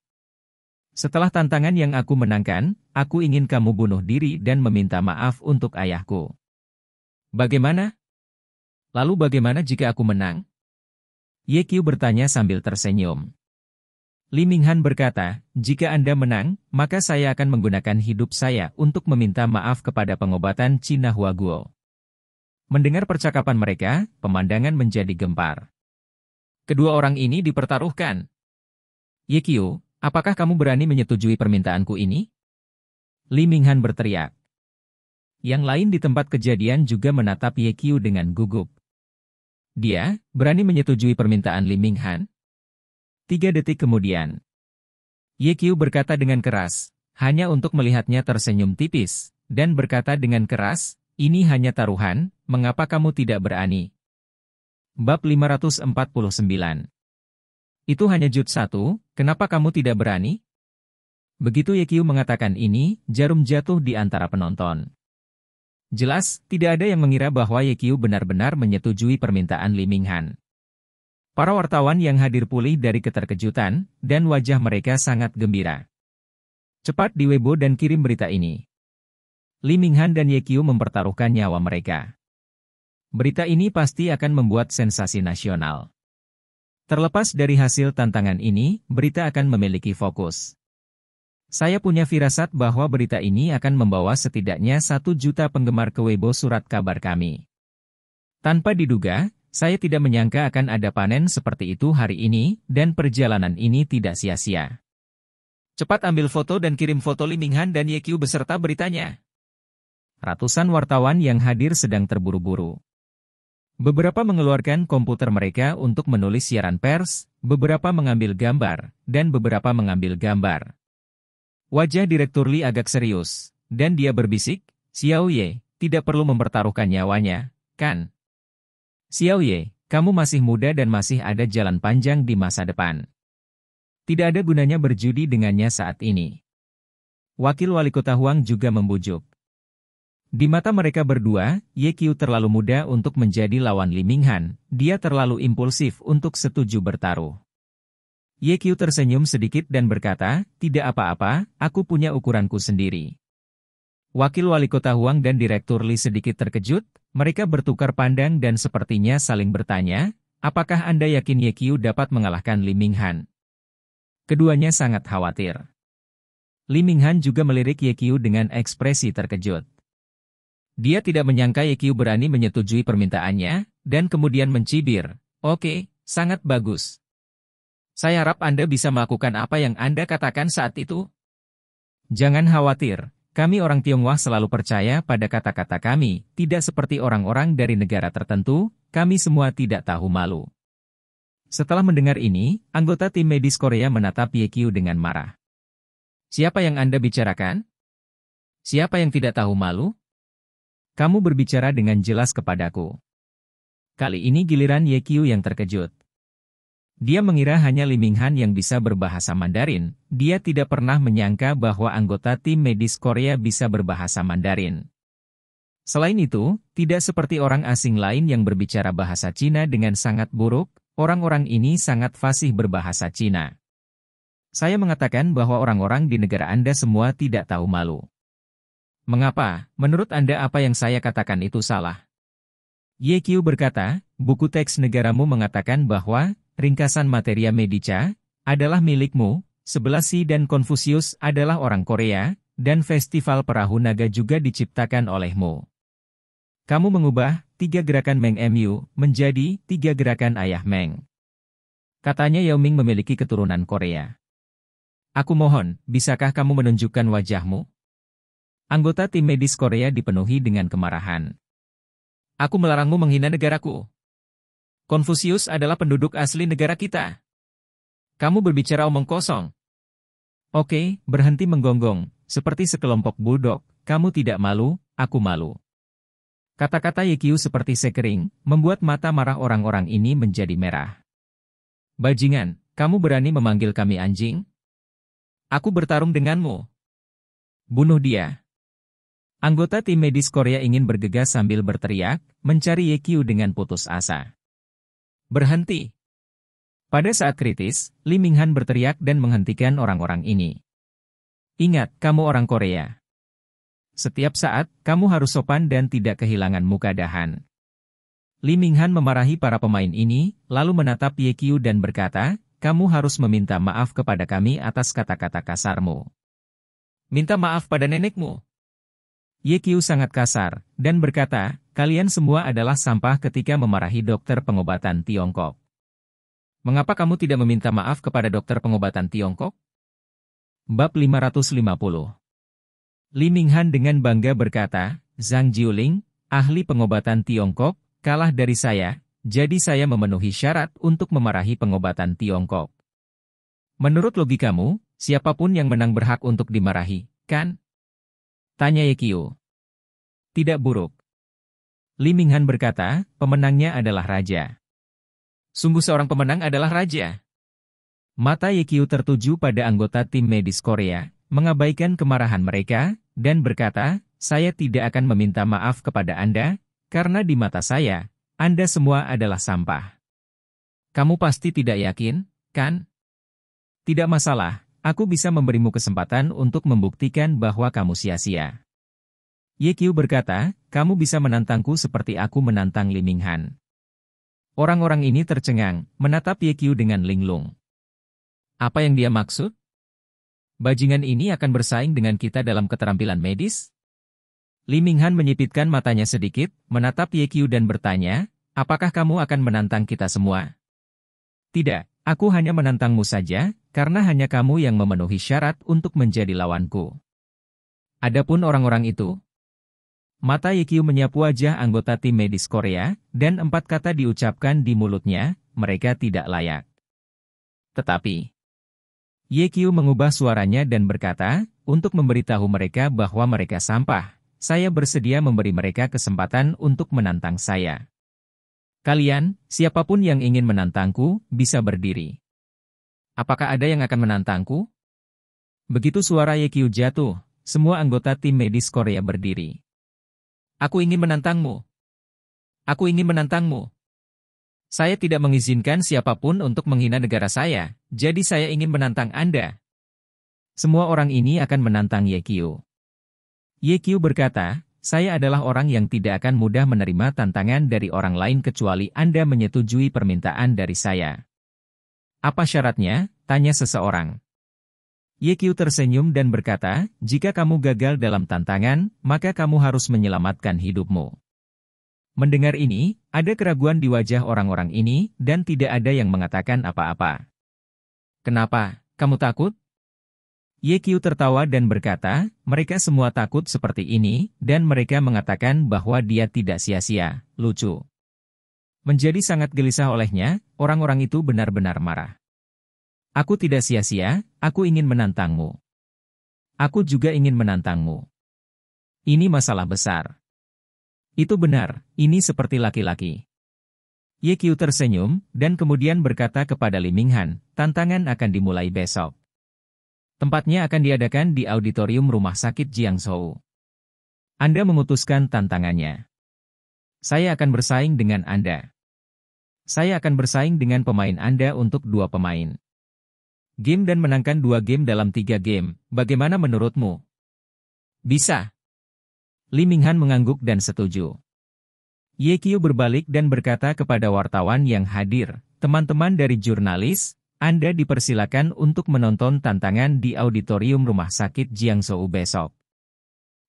Setelah tantangan yang aku menangkan, aku ingin kamu bunuh diri dan meminta maaf untuk ayahku. Bagaimana? Lalu bagaimana jika aku menang? Yekyu bertanya sambil tersenyum. Liminghan berkata, jika Anda menang, maka saya akan menggunakan hidup saya untuk meminta maaf kepada pengobatan Cina Huaguo. Mendengar percakapan mereka, pemandangan menjadi gempar. Kedua orang ini dipertaruhkan. Yekio, apakah kamu berani menyetujui permintaanku ini? Liminghan berteriak. Yang lain di tempat kejadian juga menatap Yekio dengan gugup. Dia, berani menyetujui permintaan Liminghan, Tiga detik kemudian, YQ berkata dengan keras, hanya untuk melihatnya tersenyum tipis, dan berkata dengan keras, ini hanya taruhan, mengapa kamu tidak berani? Bab 549 Itu hanya jut satu, kenapa kamu tidak berani? Begitu Qiu mengatakan ini, jarum jatuh di antara penonton. Jelas, tidak ada yang mengira bahwa Qiu benar-benar menyetujui permintaan Liminghan. Para wartawan yang hadir pulih dari keterkejutan, dan wajah mereka sangat gembira. Cepat di Weibo dan kirim berita ini. Li Minghan dan Ye Qiu mempertaruhkan nyawa mereka. Berita ini pasti akan membuat sensasi nasional. Terlepas dari hasil tantangan ini, berita akan memiliki fokus. Saya punya firasat bahwa berita ini akan membawa setidaknya satu juta penggemar ke Weibo surat kabar kami. Tanpa diduga, saya tidak menyangka akan ada panen seperti itu hari ini, dan perjalanan ini tidak sia-sia. Cepat ambil foto dan kirim foto Liminghan dan YQ beserta beritanya. Ratusan wartawan yang hadir sedang terburu-buru. Beberapa mengeluarkan komputer mereka untuk menulis siaran pers, beberapa mengambil gambar, dan beberapa mengambil gambar. Wajah Direktur Li agak serius, dan dia berbisik, Xiao Ye, tidak perlu mempertaruhkan nyawanya, kan? Xiao Ye, kamu masih muda dan masih ada jalan panjang di masa depan. Tidak ada gunanya berjudi dengannya saat ini. Wakil Wali Kota Huang juga membujuk. Di mata mereka berdua, Ye Qiu terlalu muda untuk menjadi lawan Li Minghan, dia terlalu impulsif untuk setuju bertaruh. Ye Qiu tersenyum sedikit dan berkata, tidak apa-apa, aku punya ukuranku sendiri. Wakil Wali Kota Huang dan Direktur Li sedikit terkejut, mereka bertukar pandang dan sepertinya saling bertanya, apakah Anda yakin Ye Qiu dapat mengalahkan Li Minghan? Keduanya sangat khawatir. Li Minghan juga melirik Ye Qiu dengan ekspresi terkejut. Dia tidak menyangka Ye Qiu berani menyetujui permintaannya, dan kemudian mencibir, Oke, okay, sangat bagus. Saya harap Anda bisa melakukan apa yang Anda katakan saat itu. Jangan khawatir, kami orang Tionghoa selalu percaya pada kata-kata kami, tidak seperti orang-orang dari negara tertentu, kami semua tidak tahu malu. Setelah mendengar ini, anggota tim medis Korea menatap Kyu dengan marah. Siapa yang Anda bicarakan? Siapa yang tidak tahu malu? Kamu berbicara dengan jelas kepadaku. Kali ini giliran Kyu yang terkejut. Dia mengira hanya Liming yang bisa berbahasa Mandarin, dia tidak pernah menyangka bahwa anggota tim medis Korea bisa berbahasa Mandarin. Selain itu, tidak seperti orang asing lain yang berbicara bahasa Cina dengan sangat buruk, orang-orang ini sangat fasih berbahasa Cina. Saya mengatakan bahwa orang-orang di negara Anda semua tidak tahu malu. Mengapa, menurut Anda apa yang saya katakan itu salah? Ye Qiu berkata, buku teks negaramu mengatakan bahwa ringkasan materia Medica, adalah milikmu, sebelah Si dan Konfusius adalah orang Korea, dan Festival Perahu Naga juga diciptakan olehmu. Kamu mengubah tiga gerakan Meng Mu menjadi tiga gerakan ayah Meng. Katanya Yao Ming memiliki keturunan Korea. Aku mohon, bisakah kamu menunjukkan wajahmu? Anggota tim medis Korea dipenuhi dengan kemarahan. Aku melarangmu menghina negaraku. Konfusius adalah penduduk asli negara kita. Kamu berbicara omong kosong. Oke, berhenti menggonggong, seperti sekelompok bulldog, Kamu tidak malu, aku malu. Kata-kata Yekiu seperti sekering, membuat mata marah orang-orang ini menjadi merah. Bajingan, kamu berani memanggil kami anjing? Aku bertarung denganmu. Bunuh dia. Anggota tim medis Korea ingin bergegas sambil berteriak, mencari Yekiu dengan putus asa. Berhenti. Pada saat kritis, Lee Minghan berteriak dan menghentikan orang-orang ini. Ingat, kamu orang Korea. Setiap saat, kamu harus sopan dan tidak kehilangan muka dahan. Lee Minghan memarahi para pemain ini, lalu menatap Ye Kyu dan berkata, kamu harus meminta maaf kepada kami atas kata-kata kasarmu. Minta maaf pada nenekmu. Ye Kyu sangat kasar, dan berkata, Kalian semua adalah sampah ketika memarahi dokter pengobatan Tiongkok. Mengapa kamu tidak meminta maaf kepada dokter pengobatan Tiongkok? Bab 550 Li Minghan dengan bangga berkata, Zhang Jiuling, ahli pengobatan Tiongkok, kalah dari saya, jadi saya memenuhi syarat untuk memarahi pengobatan Tiongkok. Menurut logikamu, siapapun yang menang berhak untuk dimarahi, kan? Tanya Yekio. Tidak buruk. Liminghan berkata, pemenangnya adalah raja. Sungguh seorang pemenang adalah raja. Mata Yekyu tertuju pada anggota tim medis Korea, mengabaikan kemarahan mereka, dan berkata, saya tidak akan meminta maaf kepada Anda, karena di mata saya, Anda semua adalah sampah. Kamu pasti tidak yakin, kan? Tidak masalah, aku bisa memberimu kesempatan untuk membuktikan bahwa kamu sia-sia. Yekyu berkata, kamu bisa menantangku seperti aku menantang Liminghan. Orang-orang ini tercengang, menatap Ye Qiu dengan linglung. Apa yang dia maksud? Bajingan ini akan bersaing dengan kita dalam keterampilan medis? Liminghan menyipitkan matanya sedikit, menatap Ye Qiu dan bertanya, apakah kamu akan menantang kita semua? Tidak, aku hanya menantangmu saja, karena hanya kamu yang memenuhi syarat untuk menjadi lawanku. Adapun orang-orang itu, Mata Yekyu menyapu wajah anggota tim medis Korea, dan empat kata diucapkan di mulutnya, mereka tidak layak. Tetapi, Yekyu mengubah suaranya dan berkata, untuk memberitahu mereka bahwa mereka sampah, saya bersedia memberi mereka kesempatan untuk menantang saya. Kalian, siapapun yang ingin menantangku, bisa berdiri. Apakah ada yang akan menantangku? Begitu suara Yekyu jatuh, semua anggota tim medis Korea berdiri. Aku ingin menantangmu. Aku ingin menantangmu. Saya tidak mengizinkan siapapun untuk menghina negara saya, jadi saya ingin menantang Anda. Semua orang ini akan menantang Yekio. Yekio berkata, saya adalah orang yang tidak akan mudah menerima tantangan dari orang lain kecuali Anda menyetujui permintaan dari saya. Apa syaratnya? Tanya seseorang. Yekyu tersenyum dan berkata, jika kamu gagal dalam tantangan, maka kamu harus menyelamatkan hidupmu. Mendengar ini, ada keraguan di wajah orang-orang ini, dan tidak ada yang mengatakan apa-apa. Kenapa? Kamu takut? Yekyu tertawa dan berkata, mereka semua takut seperti ini, dan mereka mengatakan bahwa dia tidak sia-sia, lucu. Menjadi sangat gelisah olehnya, orang-orang itu benar-benar marah. Aku tidak sia-sia, Aku ingin menantangmu. Aku juga ingin menantangmu. Ini masalah besar. Itu benar, ini seperti laki-laki. Ye Qiu tersenyum, dan kemudian berkata kepada Li Minghan, tantangan akan dimulai besok. Tempatnya akan diadakan di auditorium rumah sakit Jiangzhou. Anda memutuskan tantangannya. Saya akan bersaing dengan Anda. Saya akan bersaing dengan pemain Anda untuk dua pemain. Game dan menangkan dua game dalam tiga game, bagaimana menurutmu? Bisa. Liminghan mengangguk dan setuju. Ye Qiu berbalik dan berkata kepada wartawan yang hadir, teman-teman dari jurnalis, Anda dipersilakan untuk menonton tantangan di auditorium rumah sakit Jiangsu besok.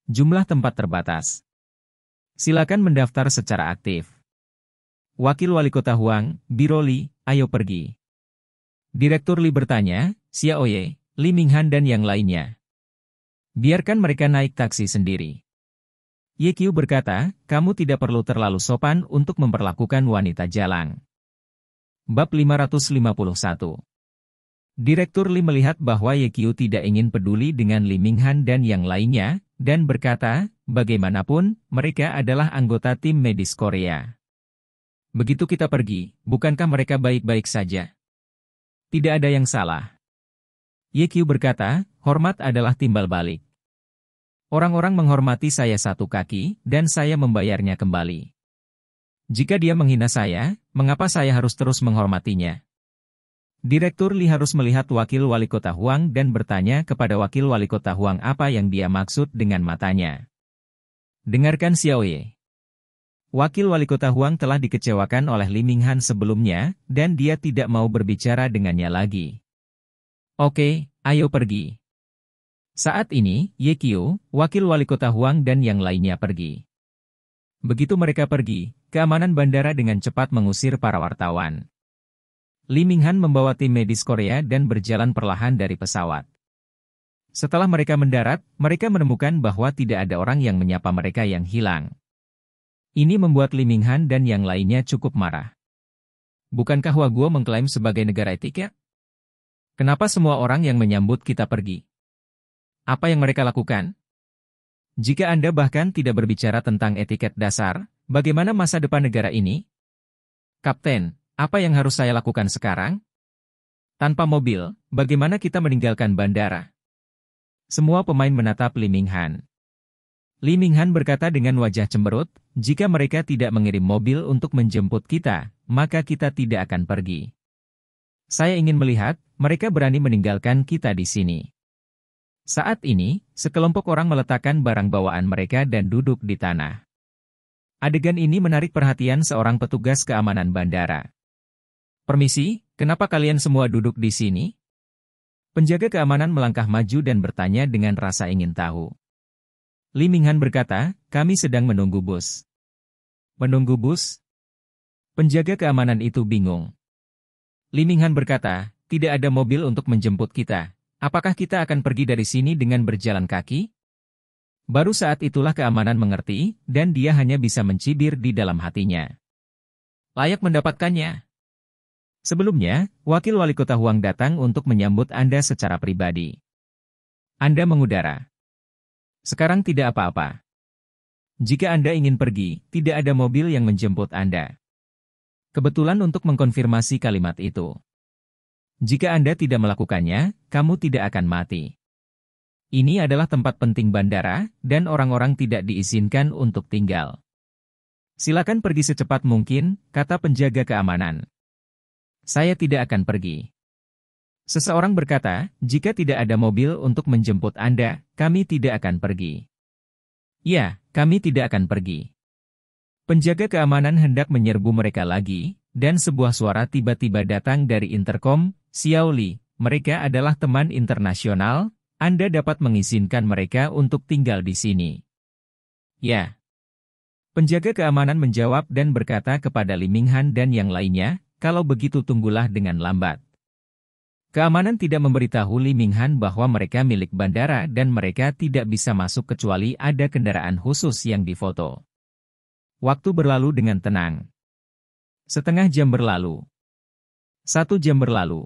Jumlah tempat terbatas. Silakan mendaftar secara aktif. Wakil Wali Kota Huang, Biroli, ayo pergi. Direktur Li bertanya, Ye, Li Minghan dan yang lainnya. Biarkan mereka naik taksi sendiri. Ye Qiu berkata, kamu tidak perlu terlalu sopan untuk memperlakukan wanita jalang. Bab 551 Direktur Li melihat bahwa Ye Qiu tidak ingin peduli dengan Li Minghan dan yang lainnya, dan berkata, bagaimanapun, mereka adalah anggota tim medis Korea. Begitu kita pergi, bukankah mereka baik-baik saja? Tidak ada yang salah. YQ berkata, hormat adalah timbal balik. Orang-orang menghormati saya satu kaki, dan saya membayarnya kembali. Jika dia menghina saya, mengapa saya harus terus menghormatinya? Direktur Li harus melihat wakil wali kota Huang dan bertanya kepada wakil wali kota Huang apa yang dia maksud dengan matanya. Dengarkan Xiao Ye. Wakil Wali Kota Huang telah dikecewakan oleh Liminghan sebelumnya, dan dia tidak mau berbicara dengannya lagi. Oke, ayo pergi. Saat ini, Ye Qiu, Wakil Wali Kota Huang dan yang lainnya pergi. Begitu mereka pergi, keamanan bandara dengan cepat mengusir para wartawan. Liminghan membawa tim medis Korea dan berjalan perlahan dari pesawat. Setelah mereka mendarat, mereka menemukan bahwa tidak ada orang yang menyapa mereka yang hilang. Ini membuat Liminghan dan yang lainnya cukup marah. Bukankah Waguo mengklaim sebagai negara etik ya? Kenapa semua orang yang menyambut kita pergi? Apa yang mereka lakukan? Jika Anda bahkan tidak berbicara tentang etiket dasar, bagaimana masa depan negara ini? Kapten, apa yang harus saya lakukan sekarang? Tanpa mobil, bagaimana kita meninggalkan bandara? Semua pemain menatap Liminghan. Liminghan berkata dengan wajah cemberut, jika mereka tidak mengirim mobil untuk menjemput kita, maka kita tidak akan pergi. Saya ingin melihat, mereka berani meninggalkan kita di sini. Saat ini, sekelompok orang meletakkan barang bawaan mereka dan duduk di tanah. Adegan ini menarik perhatian seorang petugas keamanan bandara. Permisi, kenapa kalian semua duduk di sini? Penjaga keamanan melangkah maju dan bertanya dengan rasa ingin tahu. Liminghan berkata, kami sedang menunggu bus. Menunggu bus? Penjaga keamanan itu bingung. Liminghan berkata, tidak ada mobil untuk menjemput kita. Apakah kita akan pergi dari sini dengan berjalan kaki? Baru saat itulah keamanan mengerti, dan dia hanya bisa mencibir di dalam hatinya. Layak mendapatkannya. Sebelumnya, Wakil Wali Kota Huang datang untuk menyambut Anda secara pribadi. Anda mengudara. Sekarang tidak apa-apa. Jika Anda ingin pergi, tidak ada mobil yang menjemput Anda. Kebetulan untuk mengkonfirmasi kalimat itu. Jika Anda tidak melakukannya, kamu tidak akan mati. Ini adalah tempat penting bandara, dan orang-orang tidak diizinkan untuk tinggal. Silakan pergi secepat mungkin, kata penjaga keamanan. Saya tidak akan pergi. Seseorang berkata, jika tidak ada mobil untuk menjemput Anda, kami tidak akan pergi. Ya, kami tidak akan pergi. Penjaga keamanan hendak menyerbu mereka lagi, dan sebuah suara tiba-tiba datang dari interkom, Li, mereka adalah teman internasional, Anda dapat mengizinkan mereka untuk tinggal di sini. Ya. Penjaga keamanan menjawab dan berkata kepada Liminghan dan yang lainnya, kalau begitu tunggulah dengan lambat. Keamanan tidak memberitahu Li Minghan bahwa mereka milik bandara dan mereka tidak bisa masuk kecuali ada kendaraan khusus yang difoto. Waktu berlalu dengan tenang. Setengah jam berlalu. Satu jam berlalu.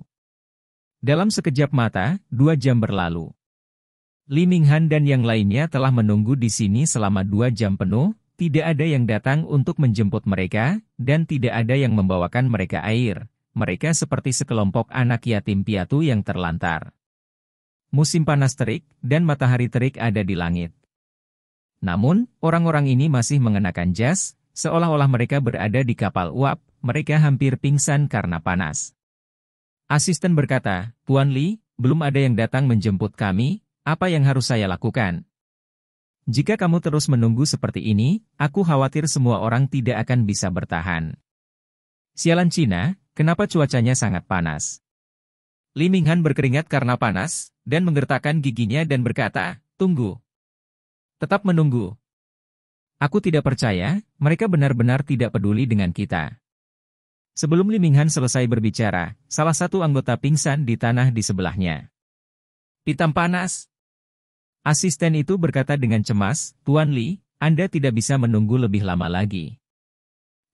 Dalam sekejap mata, dua jam berlalu. Li Minghan dan yang lainnya telah menunggu di sini selama dua jam penuh, tidak ada yang datang untuk menjemput mereka, dan tidak ada yang membawakan mereka air, mereka seperti sekelompok anak yatim piatu yang terlantar. Musim panas terik dan matahari terik ada di langit. Namun, orang-orang ini masih mengenakan jas, seolah-olah mereka berada di kapal uap, mereka hampir pingsan karena panas. Asisten berkata, Tuan Li, belum ada yang datang menjemput kami, apa yang harus saya lakukan? Jika kamu terus menunggu seperti ini, aku khawatir semua orang tidak akan bisa bertahan. Sialan Cina, Kenapa cuacanya sangat panas? Liminghan berkeringat karena panas, dan menggertakkan giginya dan berkata, Tunggu. Tetap menunggu. Aku tidak percaya, mereka benar-benar tidak peduli dengan kita. Sebelum Liminghan selesai berbicara, salah satu anggota pingsan di tanah di sebelahnya. Hitam panas. Asisten itu berkata dengan cemas, Tuan Li, Anda tidak bisa menunggu lebih lama lagi.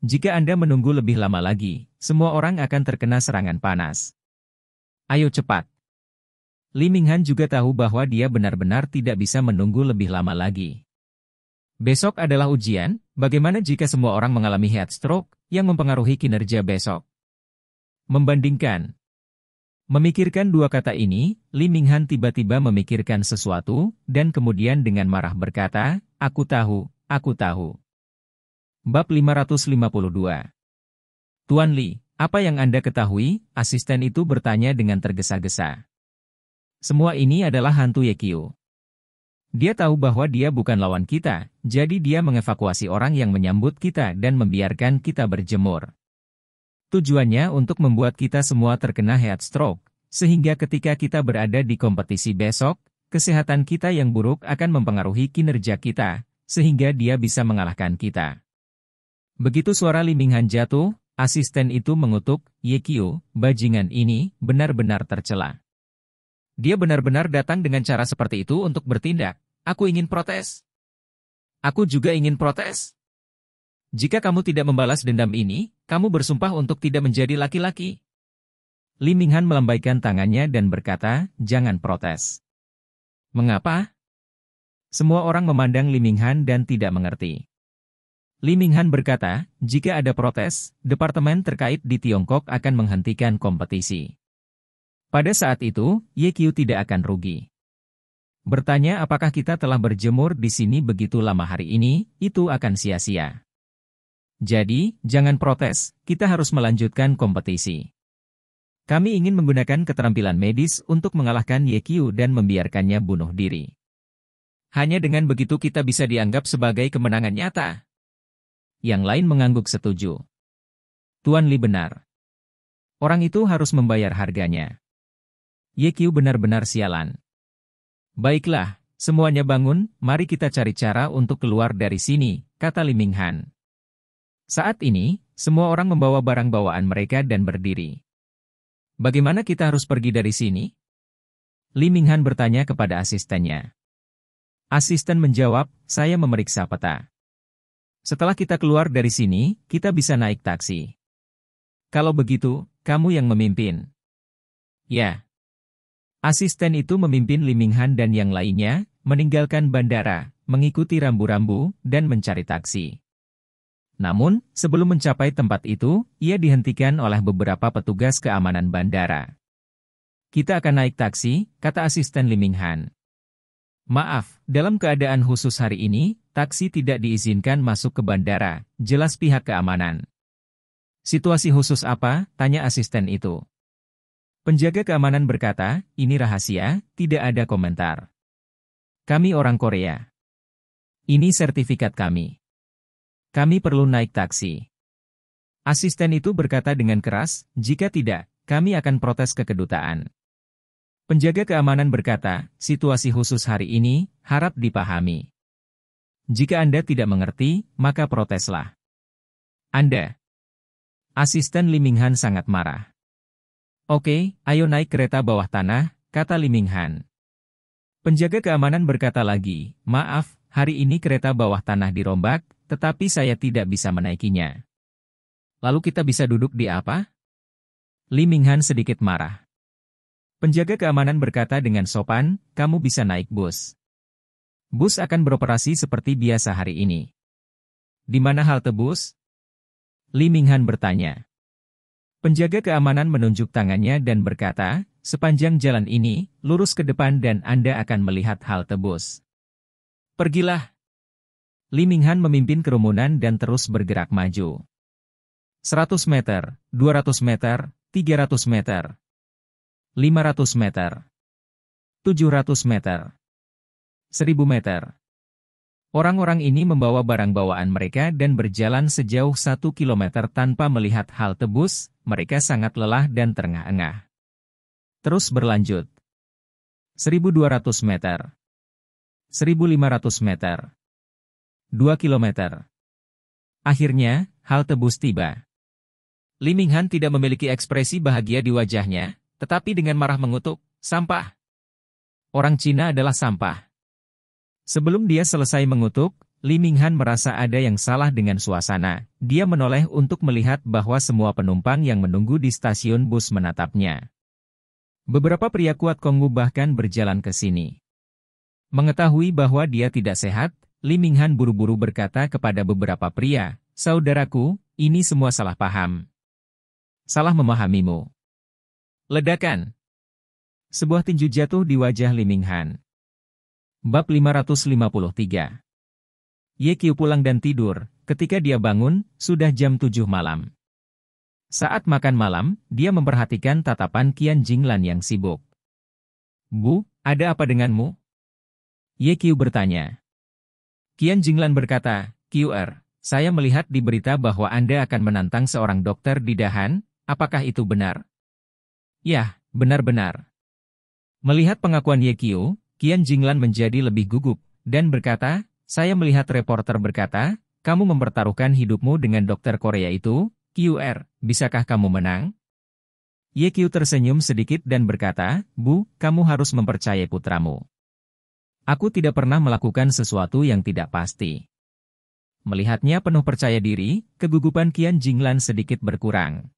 Jika Anda menunggu lebih lama lagi, semua orang akan terkena serangan panas. Ayo cepat. Liminghan juga tahu bahwa dia benar-benar tidak bisa menunggu lebih lama lagi. Besok adalah ujian, bagaimana jika semua orang mengalami heat stroke yang mempengaruhi kinerja besok. Membandingkan. Memikirkan dua kata ini, Liminghan tiba-tiba memikirkan sesuatu, dan kemudian dengan marah berkata, Aku tahu, aku tahu. Bab 552 Tuan Li, apa yang Anda ketahui? Asisten itu bertanya dengan tergesa-gesa. Semua ini adalah hantu Yekio. Dia tahu bahwa dia bukan lawan kita, jadi dia mengevakuasi orang yang menyambut kita dan membiarkan kita berjemur. Tujuannya untuk membuat kita semua terkena head stroke, sehingga ketika kita berada di kompetisi besok, kesehatan kita yang buruk akan mempengaruhi kinerja kita, sehingga dia bisa mengalahkan kita. Begitu suara Liminghan jatuh, asisten itu mengutuk, Yekio, bajingan ini benar-benar tercela. Dia benar-benar datang dengan cara seperti itu untuk bertindak. Aku ingin protes. Aku juga ingin protes. Jika kamu tidak membalas dendam ini, kamu bersumpah untuk tidak menjadi laki-laki. Liminghan melambaikan tangannya dan berkata, jangan protes. Mengapa? Semua orang memandang Liminghan dan tidak mengerti. Liminghan berkata, jika ada protes, departemen terkait di Tiongkok akan menghentikan kompetisi. Pada saat itu, YQ tidak akan rugi. Bertanya apakah kita telah berjemur di sini begitu lama hari ini, itu akan sia-sia. Jadi, jangan protes, kita harus melanjutkan kompetisi. Kami ingin menggunakan keterampilan medis untuk mengalahkan YQ dan membiarkannya bunuh diri. Hanya dengan begitu kita bisa dianggap sebagai kemenangan nyata yang lain mengangguk setuju. Tuan Li benar. Orang itu harus membayar harganya. YQ benar-benar sialan. Baiklah, semuanya bangun, mari kita cari cara untuk keluar dari sini, kata Li Minghan. Saat ini, semua orang membawa barang bawaan mereka dan berdiri. Bagaimana kita harus pergi dari sini? Li Minghan bertanya kepada asistennya. Asisten menjawab, saya memeriksa peta. Setelah kita keluar dari sini, kita bisa naik taksi. Kalau begitu, kamu yang memimpin. Ya. Asisten itu memimpin Liminghan dan yang lainnya, meninggalkan bandara, mengikuti rambu-rambu, dan mencari taksi. Namun, sebelum mencapai tempat itu, ia dihentikan oleh beberapa petugas keamanan bandara. Kita akan naik taksi, kata asisten Liminghan. Maaf, dalam keadaan khusus hari ini, taksi tidak diizinkan masuk ke bandara, jelas pihak keamanan. Situasi khusus apa? Tanya asisten itu. Penjaga keamanan berkata, ini rahasia, tidak ada komentar. Kami orang Korea. Ini sertifikat kami. Kami perlu naik taksi. Asisten itu berkata dengan keras, jika tidak, kami akan protes ke kedutaan. Penjaga keamanan berkata, situasi khusus hari ini harap dipahami. Jika Anda tidak mengerti, maka proteslah. Anda. Asisten Liminghan sangat marah. Oke, ayo naik kereta bawah tanah, kata Liminghan. Penjaga keamanan berkata lagi, maaf, hari ini kereta bawah tanah dirombak, tetapi saya tidak bisa menaikinya. Lalu kita bisa duduk di apa? Liminghan sedikit marah. Penjaga keamanan berkata dengan sopan, kamu bisa naik bus. Bus akan beroperasi seperti biasa hari ini. Di mana halte bus? Liminghan bertanya. Penjaga keamanan menunjuk tangannya dan berkata, sepanjang jalan ini, lurus ke depan dan Anda akan melihat halte bus. Pergilah. Liminghan memimpin kerumunan dan terus bergerak maju. 100 meter, 200 meter, 300 meter, 500 meter, 700 meter. 1000 meter. Orang-orang ini membawa barang bawaan mereka dan berjalan sejauh satu kilometer tanpa melihat hal tebus, mereka sangat lelah dan terengah-engah. Terus berlanjut. 1200 meter. 1500 meter. 2 kilometer. Akhirnya, hal tebus tiba. Liminghan tidak memiliki ekspresi bahagia di wajahnya, tetapi dengan marah mengutuk, sampah. Orang Cina adalah sampah. Sebelum dia selesai mengutuk, Li Minghan merasa ada yang salah dengan suasana. Dia menoleh untuk melihat bahwa semua penumpang yang menunggu di stasiun bus menatapnya. Beberapa pria kuat Konggu bahkan berjalan ke sini. Mengetahui bahwa dia tidak sehat, Li Minghan buru-buru berkata kepada beberapa pria, Saudaraku, ini semua salah paham. Salah memahamimu. Ledakan. Sebuah tinju jatuh di wajah Li Minghan. Bab 553 Yekyu pulang dan tidur, ketika dia bangun, sudah jam 7 malam. Saat makan malam, dia memperhatikan tatapan Qian Jinglan yang sibuk. Bu, ada apa denganmu? Yekyu bertanya. Qian Jinglan berkata, QR, er, saya melihat di berita bahwa Anda akan menantang seorang dokter di Dahan, apakah itu benar? Yah, benar-benar. Melihat pengakuan Yekyu, Kian Jinglan menjadi lebih gugup, dan berkata, saya melihat reporter berkata, kamu mempertaruhkan hidupmu dengan dokter Korea itu, QR, bisakah kamu menang? Ye Q tersenyum sedikit dan berkata, Bu, kamu harus mempercayai putramu. Aku tidak pernah melakukan sesuatu yang tidak pasti. Melihatnya penuh percaya diri, kegugupan Kian Jinglan sedikit berkurang.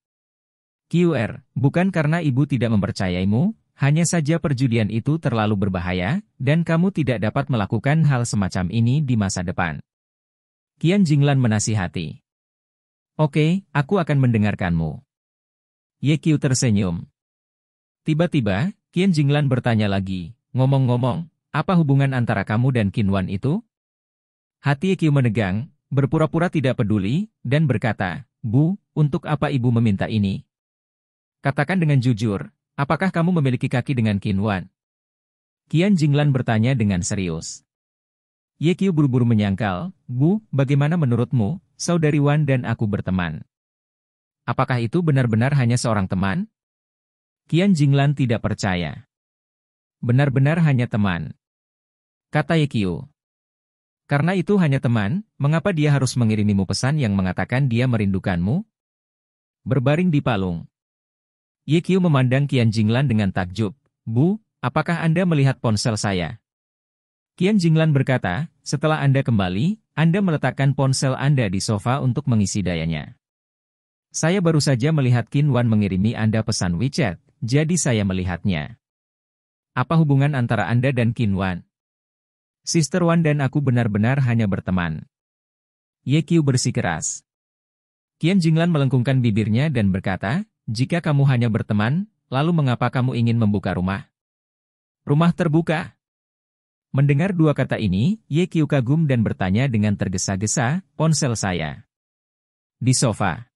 QR, bukan karena ibu tidak mempercayaimu, hanya saja perjudian itu terlalu berbahaya, dan kamu tidak dapat melakukan hal semacam ini di masa depan. Kian Jinglan menasihati. Oke, aku akan mendengarkanmu. Ye Qiu tersenyum. Tiba-tiba, Kian Jinglan bertanya lagi, ngomong-ngomong, apa hubungan antara kamu dan Qin Wan itu? Hati Ye Qiu menegang, berpura-pura tidak peduli, dan berkata, Bu, untuk apa ibu meminta ini? Katakan dengan jujur, Apakah kamu memiliki kaki dengan Wan? Qian Jinglan bertanya dengan serius. Ye Qiu buru-buru menyangkal, Bu, bagaimana menurutmu, saudari Wan dan aku berteman? Apakah itu benar-benar hanya seorang teman? Qian Jinglan tidak percaya. Benar-benar hanya teman. Kata Ye Qiu. Karena itu hanya teman, mengapa dia harus mengirimimu pesan yang mengatakan dia merindukanmu? Berbaring di palung, Ye Qiu memandang Qian Jinglan dengan takjub. Bu, apakah Anda melihat ponsel saya? Qian Jinglan berkata, setelah Anda kembali, Anda meletakkan ponsel Anda di sofa untuk mengisi dayanya. Saya baru saja melihat Qin Wan mengirimi Anda pesan WeChat, jadi saya melihatnya. Apa hubungan antara Anda dan Qin Wan? Sister Wan dan aku benar-benar hanya berteman. Ye Qiu bersikeras. Qian Jinglan melengkungkan bibirnya dan berkata, jika kamu hanya berteman, lalu mengapa kamu ingin membuka rumah? Rumah terbuka. Mendengar dua kata ini, Ye Yekyu kagum dan bertanya dengan tergesa-gesa, ponsel saya. Di sofa.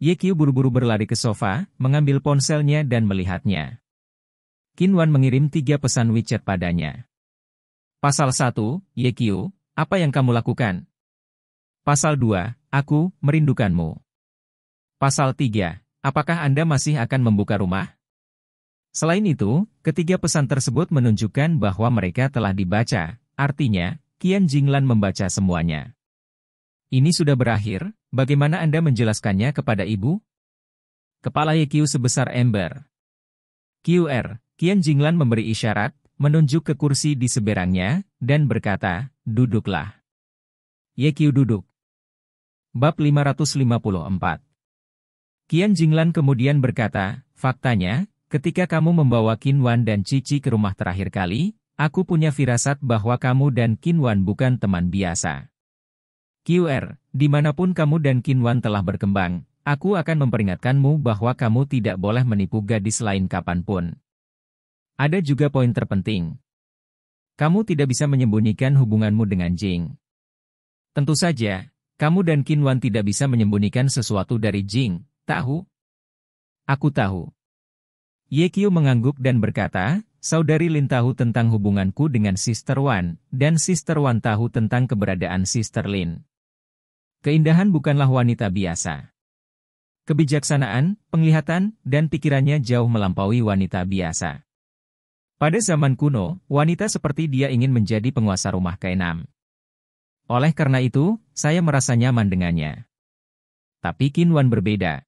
Ye Yekyu buru-buru berlari ke sofa, mengambil ponselnya dan melihatnya. Kin Wan mengirim tiga pesan WeChat padanya. Pasal 1, Yekyu, apa yang kamu lakukan? Pasal 2, aku merindukanmu. Pasal 3, Apakah Anda masih akan membuka rumah? Selain itu, ketiga pesan tersebut menunjukkan bahwa mereka telah dibaca, artinya, Qian Jinglan membaca semuanya. Ini sudah berakhir, bagaimana Anda menjelaskannya kepada ibu? Kepala YQ sebesar ember. QR, Qian Jinglan memberi isyarat, menunjuk ke kursi di seberangnya, dan berkata, duduklah. YQ duduk. Bab 554 Kian Jinglan kemudian berkata, faktanya, ketika kamu membawa Qin Wan dan Cici ke rumah terakhir kali, aku punya firasat bahwa kamu dan Qin Wan bukan teman biasa. QR, dimanapun kamu dan Qin Wan telah berkembang, aku akan memperingatkanmu bahwa kamu tidak boleh menipu gadis lain kapanpun. Ada juga poin terpenting. Kamu tidak bisa menyembunyikan hubunganmu dengan Jing. Tentu saja, kamu dan Qin Wan tidak bisa menyembunyikan sesuatu dari Jing, Tahu? Aku tahu. Yekio mengangguk dan berkata, Saudari Lin tahu tentang hubunganku dengan Sister Wan, dan Sister Wan tahu tentang keberadaan Sister Lin. Keindahan bukanlah wanita biasa. Kebijaksanaan, penglihatan, dan pikirannya jauh melampaui wanita biasa. Pada zaman kuno, wanita seperti dia ingin menjadi penguasa rumah keenam. Oleh karena itu, saya merasa nyaman dengannya. Tapi Kin Wan berbeda.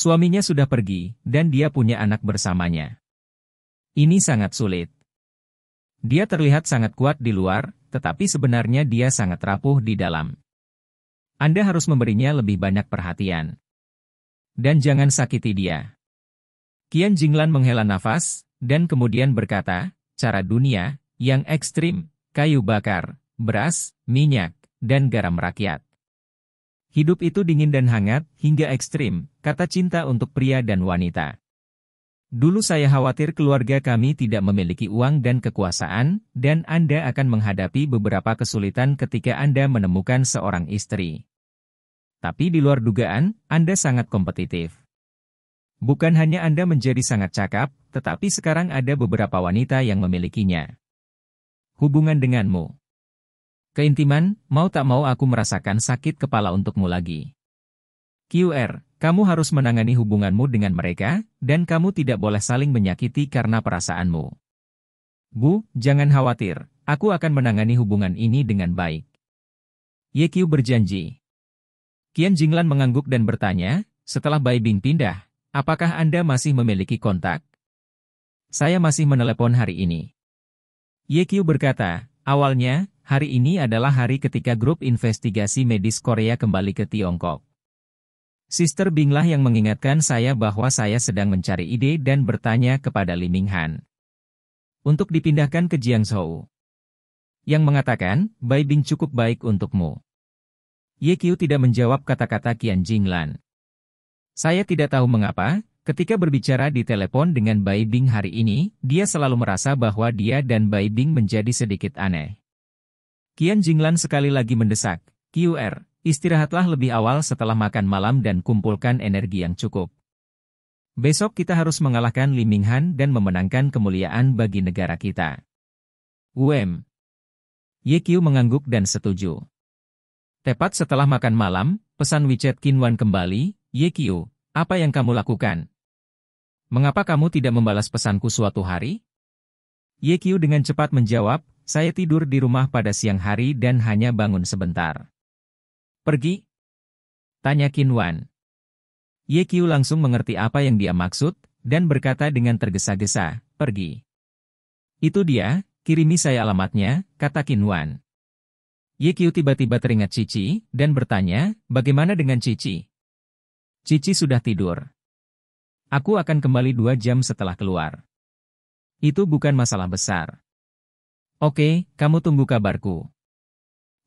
Suaminya sudah pergi, dan dia punya anak bersamanya. Ini sangat sulit. Dia terlihat sangat kuat di luar, tetapi sebenarnya dia sangat rapuh di dalam. Anda harus memberinya lebih banyak perhatian. Dan jangan sakiti dia. Kian Jinglan menghela nafas, dan kemudian berkata, cara dunia, yang ekstrim, kayu bakar, beras, minyak, dan garam rakyat. Hidup itu dingin dan hangat, hingga ekstrim, kata cinta untuk pria dan wanita. Dulu saya khawatir keluarga kami tidak memiliki uang dan kekuasaan, dan Anda akan menghadapi beberapa kesulitan ketika Anda menemukan seorang istri. Tapi di luar dugaan, Anda sangat kompetitif. Bukan hanya Anda menjadi sangat cakap, tetapi sekarang ada beberapa wanita yang memilikinya. Hubungan denganmu Keintiman, mau tak mau aku merasakan sakit kepala untukmu lagi. QR, kamu harus menangani hubunganmu dengan mereka, dan kamu tidak boleh saling menyakiti karena perasaanmu. Bu, jangan khawatir, aku akan menangani hubungan ini dengan baik. YQ berjanji. Kian Jinglan mengangguk dan bertanya, setelah Bai Bing pindah, apakah Anda masih memiliki kontak? Saya masih menelepon hari ini. YQ berkata, awalnya, Hari ini adalah hari ketika grup investigasi medis Korea kembali ke Tiongkok. Sister Binglah yang mengingatkan saya bahwa saya sedang mencari ide dan bertanya kepada Liminghan untuk dipindahkan ke Jiangzhou. Yang mengatakan, Bai Bing cukup baik untukmu. Ye Qiu tidak menjawab kata-kata Qian Jinglan. Saya tidak tahu mengapa, ketika berbicara di telepon dengan Bai Bing hari ini, dia selalu merasa bahwa dia dan Bai Bing menjadi sedikit aneh. Kian Jinglan sekali lagi mendesak, QR, istirahatlah lebih awal setelah makan malam dan kumpulkan energi yang cukup. Besok kita harus mengalahkan Liminghan dan memenangkan kemuliaan bagi negara kita. Wem. Ye Qiu mengangguk dan setuju. Tepat setelah makan malam, pesan WeChat Qin Wan kembali, Ye Qiu, apa yang kamu lakukan? Mengapa kamu tidak membalas pesanku suatu hari? Ye Qiu dengan cepat menjawab, saya tidur di rumah pada siang hari dan hanya bangun sebentar. Pergi? Tanya Kinwan. Ye Qiu langsung mengerti apa yang dia maksud, dan berkata dengan tergesa-gesa, pergi. Itu dia, kirimi saya alamatnya, kata Kinwan. Ye Qiu tiba-tiba teringat Cici, dan bertanya, bagaimana dengan Cici? Cici sudah tidur. Aku akan kembali dua jam setelah keluar. Itu bukan masalah besar. Oke, kamu tunggu kabarku.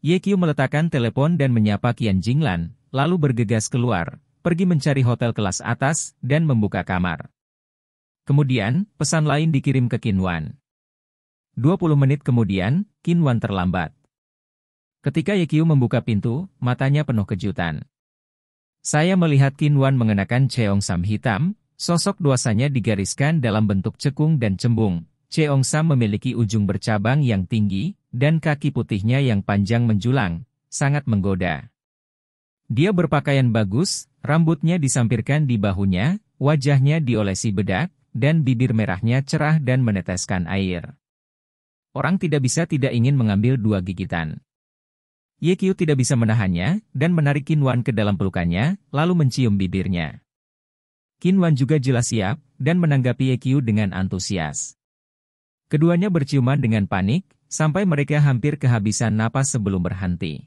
Ye Qiu meletakkan telepon dan menyapa Qian Jinglan, lalu bergegas keluar, pergi mencari hotel kelas atas, dan membuka kamar. Kemudian, pesan lain dikirim ke Wan. 20 menit kemudian, Wan terlambat. Ketika Ye Qiu membuka pintu, matanya penuh kejutan. Saya melihat Wan mengenakan cheong sam hitam, sosok duasanya digariskan dalam bentuk cekung dan cembung, Cheongsa memiliki ujung bercabang yang tinggi, dan kaki putihnya yang panjang menjulang, sangat menggoda. Dia berpakaian bagus, rambutnya disampirkan di bahunya, wajahnya diolesi bedak, dan bibir merahnya cerah dan meneteskan air. Orang tidak bisa tidak ingin mengambil dua gigitan. Ye Kyu tidak bisa menahannya, dan menarik Kin Wan ke dalam pelukannya, lalu mencium bibirnya. Kin Wan juga jelas siap, dan menanggapi Ye Kyu dengan antusias. Keduanya berciuman dengan panik, sampai mereka hampir kehabisan napas sebelum berhenti.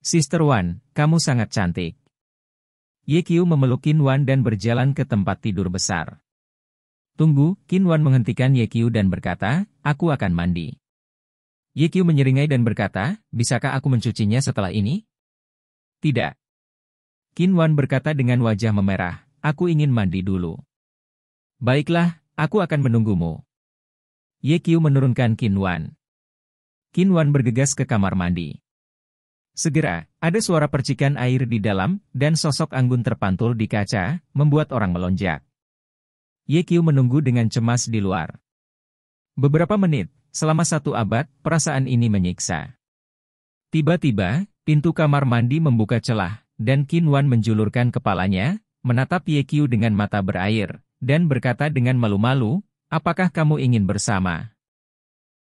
Sister Wan, kamu sangat cantik. Ye Kyu memeluk Kin Wan dan berjalan ke tempat tidur besar. Tunggu, Kin Wan menghentikan Ye Kyu dan berkata, aku akan mandi. Ye Kyu menyeringai dan berkata, bisakah aku mencucinya setelah ini? Tidak. Kin Wan berkata dengan wajah memerah, aku ingin mandi dulu. Baiklah, aku akan menunggumu. Ye Qiu menurunkan Qin Wan. Qin Wan bergegas ke kamar mandi. Segera, ada suara percikan air di dalam, dan sosok Anggun terpantul di kaca, membuat orang melonjak. Ye Qiu menunggu dengan cemas di luar. Beberapa menit, selama satu abad, perasaan ini menyiksa. Tiba-tiba, pintu kamar mandi membuka celah, dan Qin Wan menjulurkan kepalanya, menatap Ye Qiu dengan mata berair, dan berkata dengan malu-malu, Apakah kamu ingin bersama?